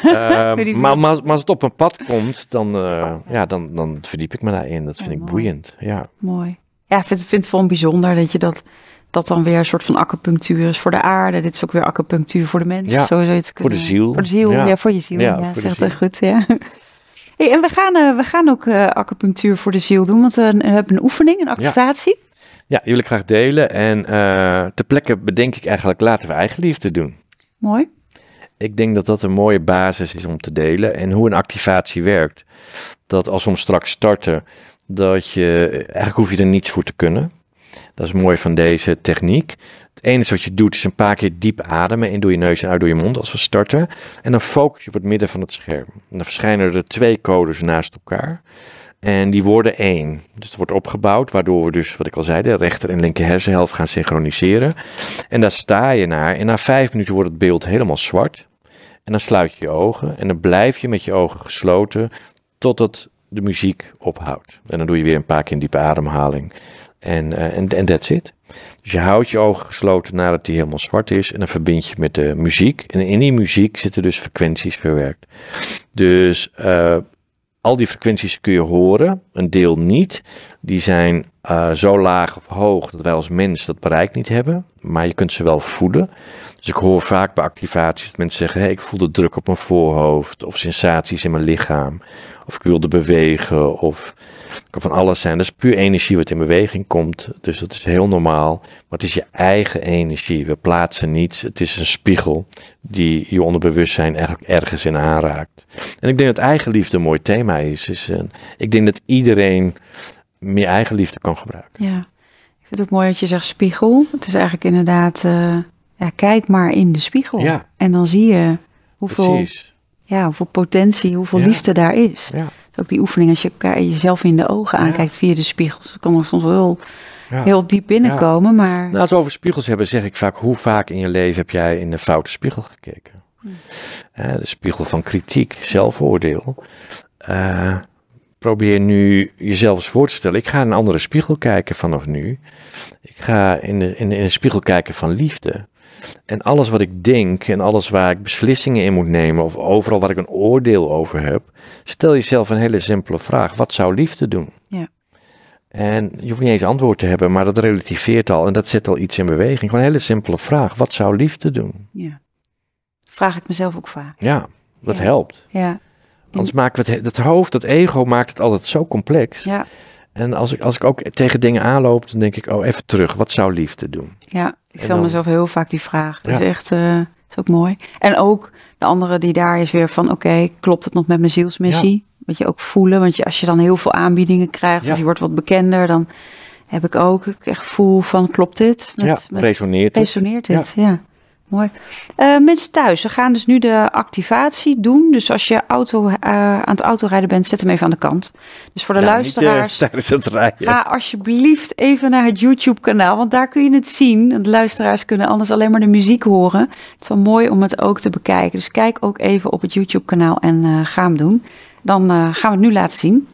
S2: Ehm, maar, maar, als het op een pad komt, dan, eh, ja, dan, dan verdiep ik me daarin. Dat vind ik boeiend. Ja.
S1: Mooi. Ja, ik vind, vind het wel bijzonder dat je dat, dat dan weer een soort van acupunctuur is voor de aarde. Dit is ook weer acupunctuur voor de mens. Ja, zo zou voor de ziel. Voor de ziel, ja, voor je ziel. Ja, ja zegt goed. Ja. en we gaan, eh, we gaan ook eh, acupunctuur voor de ziel doen, want we hebben een oefening, een activatie.
S2: Ja, jullie graag delen. En te plekken bedenk ik eigenlijk, laten we eigenliefde doen. Mooi ik denk dat dat een mooie basis is om te delen. En hoe een activatie werkt. Dat als we straks starten, dat je, eigenlijk hoef je er niets voor te kunnen. Dat is mooi van deze techniek. Het enige wat je doet is een paar keer diep ademen. In door je neus en uit door je mond als we starten. En dan focus je op het midden van het scherm. dan verschijnen er twee codes naast elkaar. En die worden één. Dus het wordt opgebouwd, waardoor we dus, wat ik al zei, de rechter en linker hersenhelft gaan synchroniseren. En daar sta je naar. En na vijf minuten wordt het beeld helemaal zwart. En dan sluit je je ogen. En dan blijf je met je ogen gesloten totdat de muziek ophoudt. En dan doe je weer een paar keer een diepe ademhaling. En dat eh, en that's it. Dus je houdt je ogen gesloten nadat die helemaal zwart is. En dan verbind je met de muziek. En in die muziek zitten dus frequenties verwerkt. Dus eh, al die frequenties kun je horen, een deel niet. Die zijn eh, zo laag of hoog dat wij als mens dat bereik niet hebben, maar je kunt ze wel voelen. Dus ik hoor vaak bij activaties dat mensen zeggen: hey, ik voel de druk op mijn voorhoofd, of sensaties in mijn lichaam, of ik wilde bewegen, of het kan van alles zijn. Dat is puur energie wat in beweging komt. Dus dat is heel normaal. Maar het is je eigen energie. We plaatsen niets. Het is een spiegel die je onderbewustzijn eigenlijk ergens in aanraakt. En ik denk dat eigenliefde een mooi thema is. Dus, eh, ik denk dat iedereen meer eigenliefde kan gebruiken.
S1: Ja, ik vind het ook mooi dat je zegt spiegel. Het is eigenlijk inderdaad, eh, ja, kijk maar in de spiegel. Ja. En dan zie je hoeveel, ja, hoeveel potentie, hoeveel liefde daar is. Ja. Ook die oefening, als je elkaar jezelf in de ogen aankijkt via de spiegels, kan er soms wel heel diep binnenkomen. Maar... Nou,
S2: als we over spiegels hebben, zeg ik vaak, hoe vaak in je leven heb jij in de foute spiegel gekeken? Hm. Eh, de spiegel van kritiek, zelfoordeel. Eh, probeer nu jezelf eens voor te stellen. Ik ga in een andere spiegel kijken vanaf nu. Ik ga in in een spiegel kijken van liefde. En alles wat ik denk en alles waar ik beslissingen in moet nemen of overal waar ik een oordeel over heb, stel jezelf een hele simpele vraag. Wat zou liefde doen? Ja. En je hoeft niet eens antwoord te hebben, maar dat relativeert al en dat zet al iets in beweging. Gewoon een hele simpele vraag. Wat zou liefde doen?
S1: Ja. Vraag ik mezelf ook vaak.
S2: Ja, dat helpt.
S1: Ja. Anders
S2: maken we het, hoofd, dat ego maakt het altijd zo complex. Ja. En als ik, als ik ook tegen dingen aanloop, dan denk ik, oh, even terug. Wat zou liefde
S3: doen? Ja, ik stel mezelf heel vaak die vraag.
S1: Dat is echt, eh, is ook mooi. En ook de andere die daar is weer van, oké, klopt het nog met mijn zielsmissie? Ja. Wat je ook voelen, want je, als je dan heel veel aanbiedingen krijgt, of je wordt wat bekender, dan heb ik ook echt gevoel van, klopt dit? Met, ja, met, resoneert, resoneert dit, ja. Mooi. Eh, mensen thuis, we gaan dus nu de activatie doen. Dus als je auto, eh, aan het autorijden bent, zet hem even aan de kant. Dus voor de eh, luisteraars, niet,
S2: tijdens het rijden. ga
S1: alsjeblieft even naar het YouTube-kanaal, want daar kun je het zien. De luisteraars kunnen anders alleen maar de muziek horen. Het is wel mooi om het ook te bekijken. Dus kijk ook even op het YouTube-kanaal en ga hem doen. Dan gaan we het nu laten zien.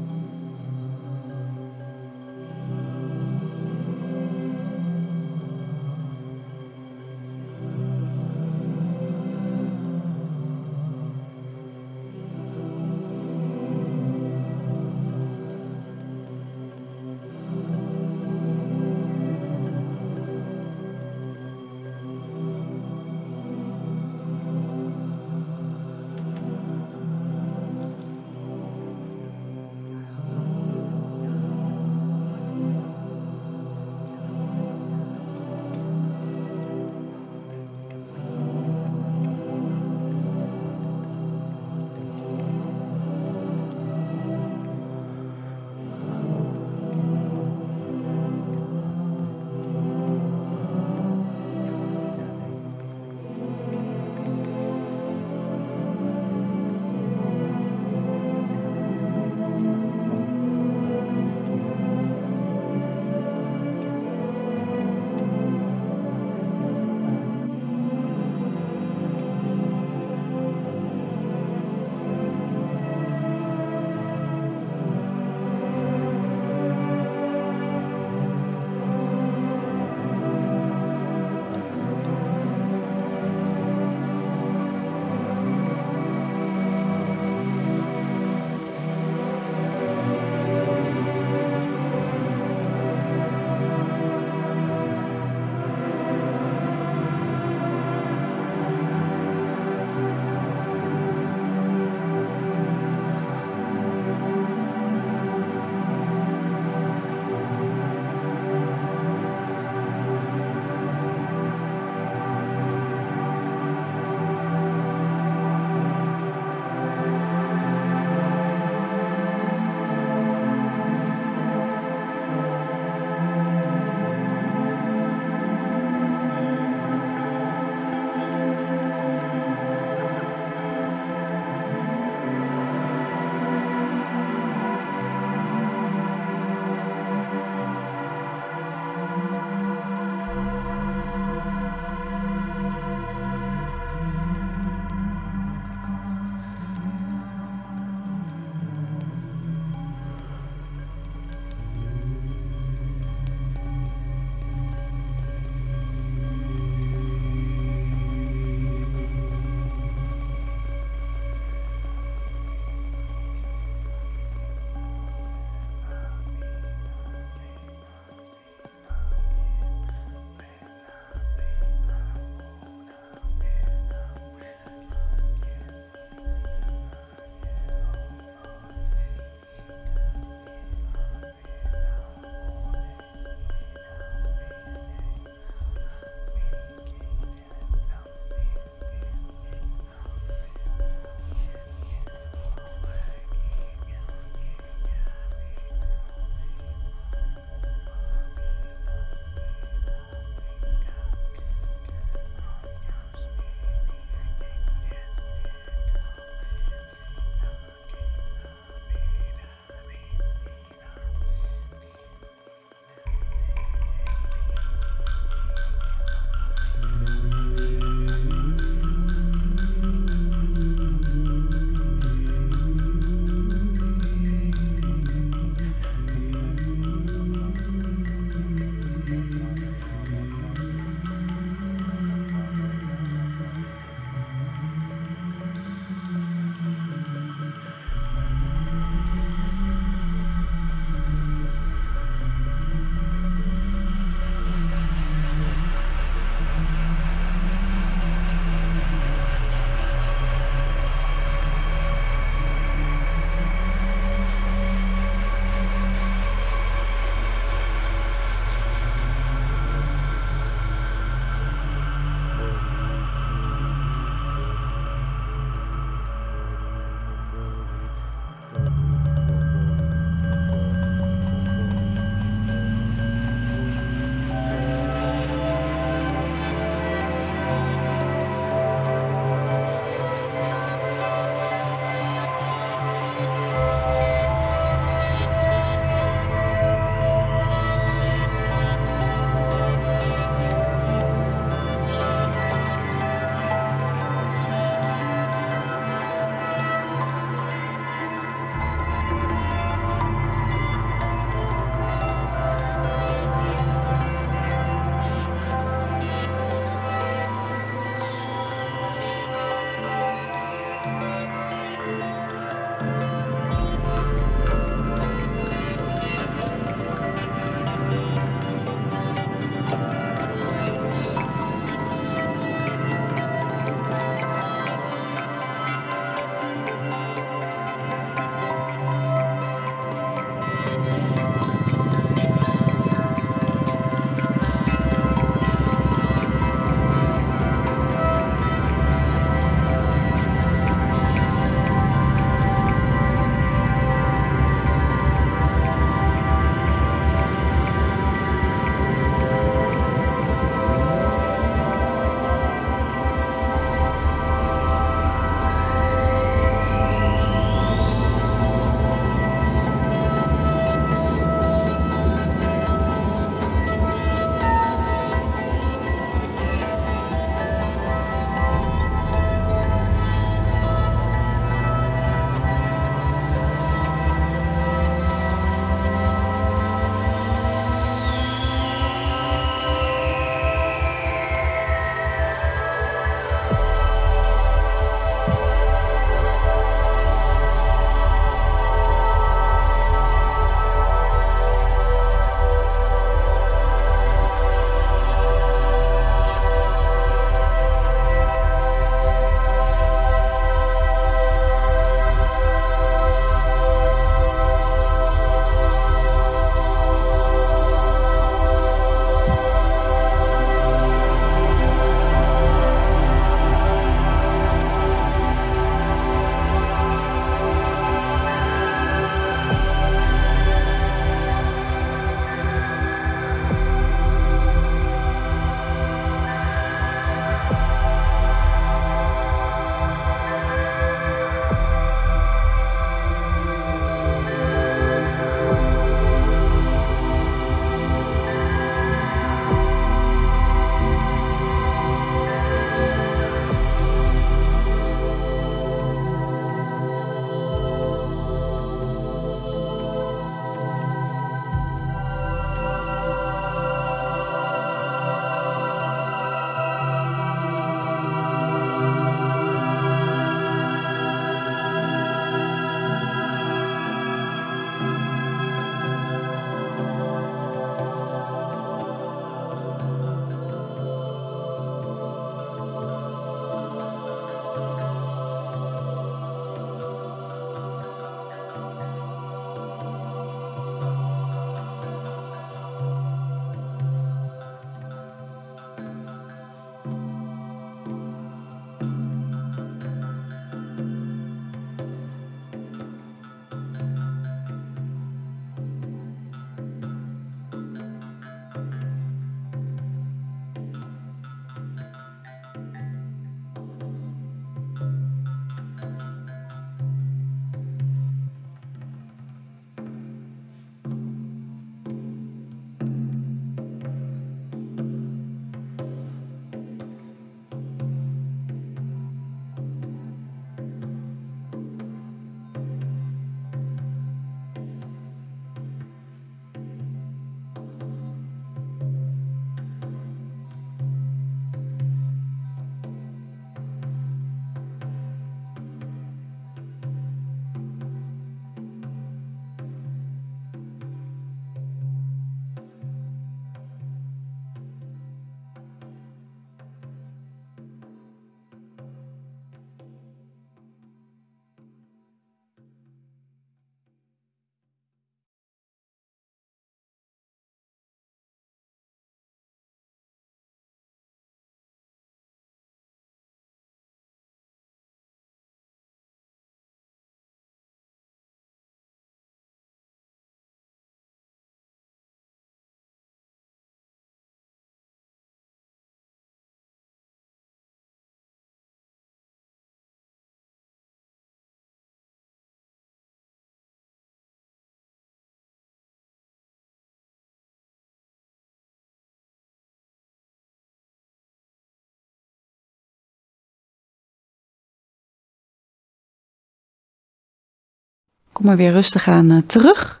S3: kom er weer rustig aan eh, terug.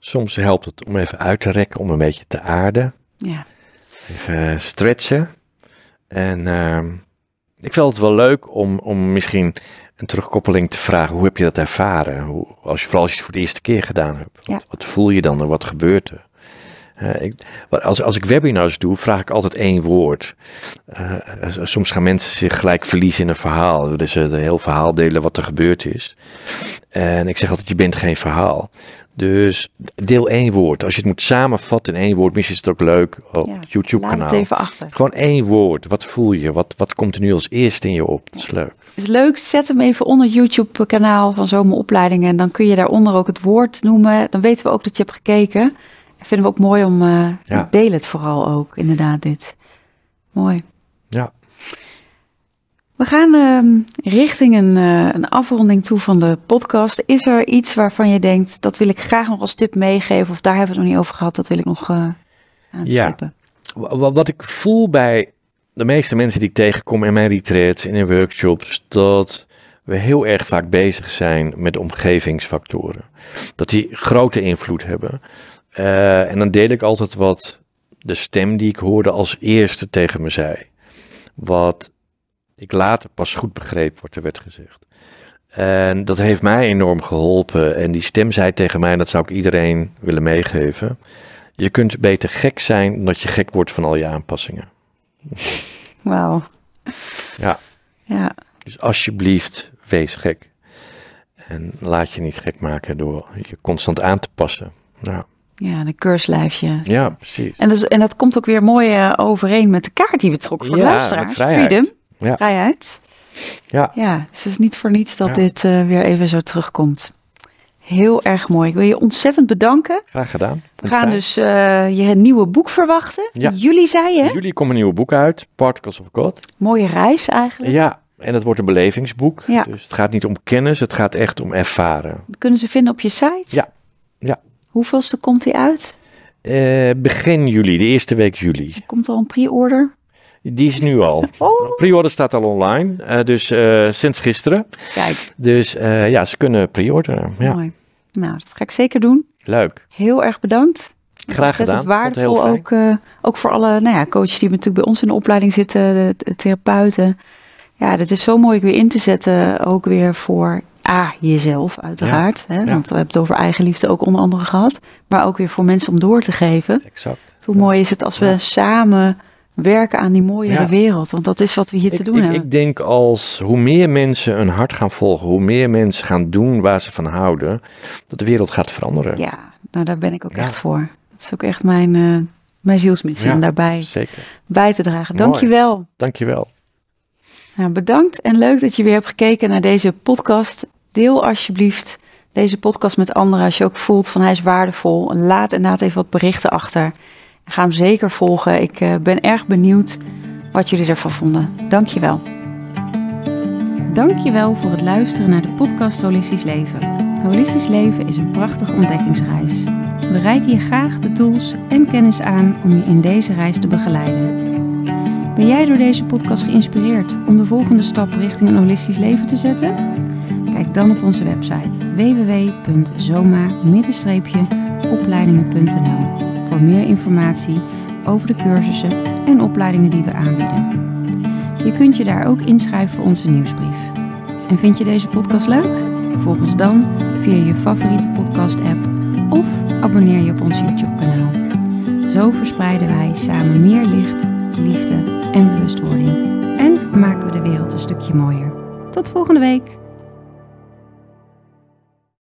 S2: Soms helpt het om even uit te rekken, om een beetje te aarden. Ja. Even eh, stretchen. En ehm, ik vond het wel leuk om, om misschien een terugkoppeling te vragen. Hoe heb je dat ervaren? Hoe, als je, vooral als je het voor de eerste keer gedaan hebt. Wat, wat voel je dan en wat gebeurt er? ik, als, als ik webinars doe, vraag ik altijd één woord. Eh, eh, soms gaan mensen zich gelijk verliezen in een verhaal. Dus de eh, heel verhaal delen wat er gebeurd is. En ik zeg altijd, je bent geen verhaal. Dus deel één woord. Als je het moet samenvatten in één woord, misschien is het ook leuk op YouTube-kanaal. Laat het even achter. Gewoon één woord. Wat voel je? Wat, wat komt er nu als eerste in je op? Dat is leuk.
S1: is leuk. Zet hem even onder YouTube-kanaal van Zomeropleidingen. En dan kun je daaronder ook het woord noemen. Dan weten we ook dat je hebt gekeken vinden we ook mooi om. Uh, eh, Deel het vooral ook, inderdaad, dit. Mooi. Ja. We gaan ehm, richting een, eh, een, afronding toe van de podcast. Is er iets waarvan je denkt, dat wil ik graag nog als tip meegeven, of daar hebben we het nog niet over gehad, dat wil ik nog uh, aanstippen?
S2: Ja. Wat, wat ik voel bij de meeste mensen die ik tegenkom in mijn retreats en in workshops, dat we heel erg vaak bezig zijn met omgevingsfactoren. Dat die grote invloed hebben. Eh, en dan deed ik altijd wat de stem die ik hoorde als eerste tegen me zei. Wat ik later pas goed begreep wat er werd gezegd. En dat heeft mij enorm geholpen. En die stem zei tegen mij, en dat zou ik iedereen willen meegeven. Je kunt beter gek zijn dan dat je gek wordt van al je aanpassingen. Wauw. Ja. ja. Dus alsjeblieft, wees gek. En laat je niet gek maken door je constant aan te passen. Ja.
S1: Ja, een keurslijfje.
S2: Ja, precies. En, dus,
S1: en dat komt ook weer mooi eh, overeen met de kaart die we trokken voor ja, de Vrijheid. Freedom, ja. vrijheid. Ja. ja, dus het is niet voor niets dat dit eh, weer even zo terugkomt. Heel erg mooi. Ik wil je ontzettend bedanken.
S2: Graag gedaan. We gaan dus
S1: uh, je nieuwe boek verwachten. Jullie zei je. Jullie
S2: komt een nieuw boek uit, Particles of God.
S1: Mooie reis eigenlijk.
S2: Ja, en het wordt een belevingsboek. Ja. Dus het gaat niet om kennis, het gaat echt om ervaren.
S1: kunnen ze vinden op je site? Ja. ja. Hoeveelste komt die uit?
S2: Eh, begin juli, de eerste week juli.
S1: Er komt al een pre-order?
S2: Die is nu al. Oh. Pre-order staat al online, eh, dus eh, sinds gisteren. Kijk. Dus ja, ze kunnen pre-orderen. Ja. Mooi.
S1: Nou, dat ga ik zeker doen. Leuk. Heel erg bedankt. Graag gedaan. Het waardevol ook, ook voor alle nou ja, coaches die natuurlijk bij ons in de opleiding zitten, de therapeuten. Ja, dat is zo mooi weer in te zetten, ook weer voor A, jezelf uiteraard. hè? Want we hebben het over eigenliefde ook onder andere gehad. Maar ook weer voor mensen om door te geven. Exact. Hoe mooi is het als we samen werken aan die mooiere wereld. Want dat is wat we hier te doen hebben.
S2: Ik denk als hoe meer mensen hun hart gaan volgen. Hoe meer mensen gaan doen waar ze van houden. Dat de wereld gaat veranderen. Ja,
S1: nou daar ben ik ook echt voor. Dat is ook echt mijn, eh, mijn zielsmissie om daarbij zeker. bij te dragen. Dankjewel. je Dankjewel. Nou, bedankt en leuk dat je weer hebt gekeken naar deze podcast. Deel alsjeblieft deze podcast met anderen als je ook voelt van hij is waardevol. Laat inderdaad even wat berichten achter. En ga hem zeker volgen. Ik eh, ben erg benieuwd wat jullie ervan vonden. Dankjewel. Dankjewel voor het luisteren naar de podcast Holistisch Leven. Holistisch Leven is een prachtige ontdekkingsreis. We reiken je graag de tools en kennis aan om je in deze reis te begeleiden. Ben jij door deze podcast geïnspireerd om de volgende stap richting een holistisch leven te zetten? Kijk dan op onze website www.zoma-opleidingen.nl voor meer informatie over de cursussen en opleidingen die we aanbieden. Je kunt je daar ook inschrijven voor onze nieuwsbrief. En vind je deze podcast leuk? Volg ons dan via je favoriete podcast-app of abonneer je op ons YouTube-kanaal. Zo verspreiden wij samen meer licht, liefde en bewustwording. En maken we de wereld een stukje mooier. Tot volgende week!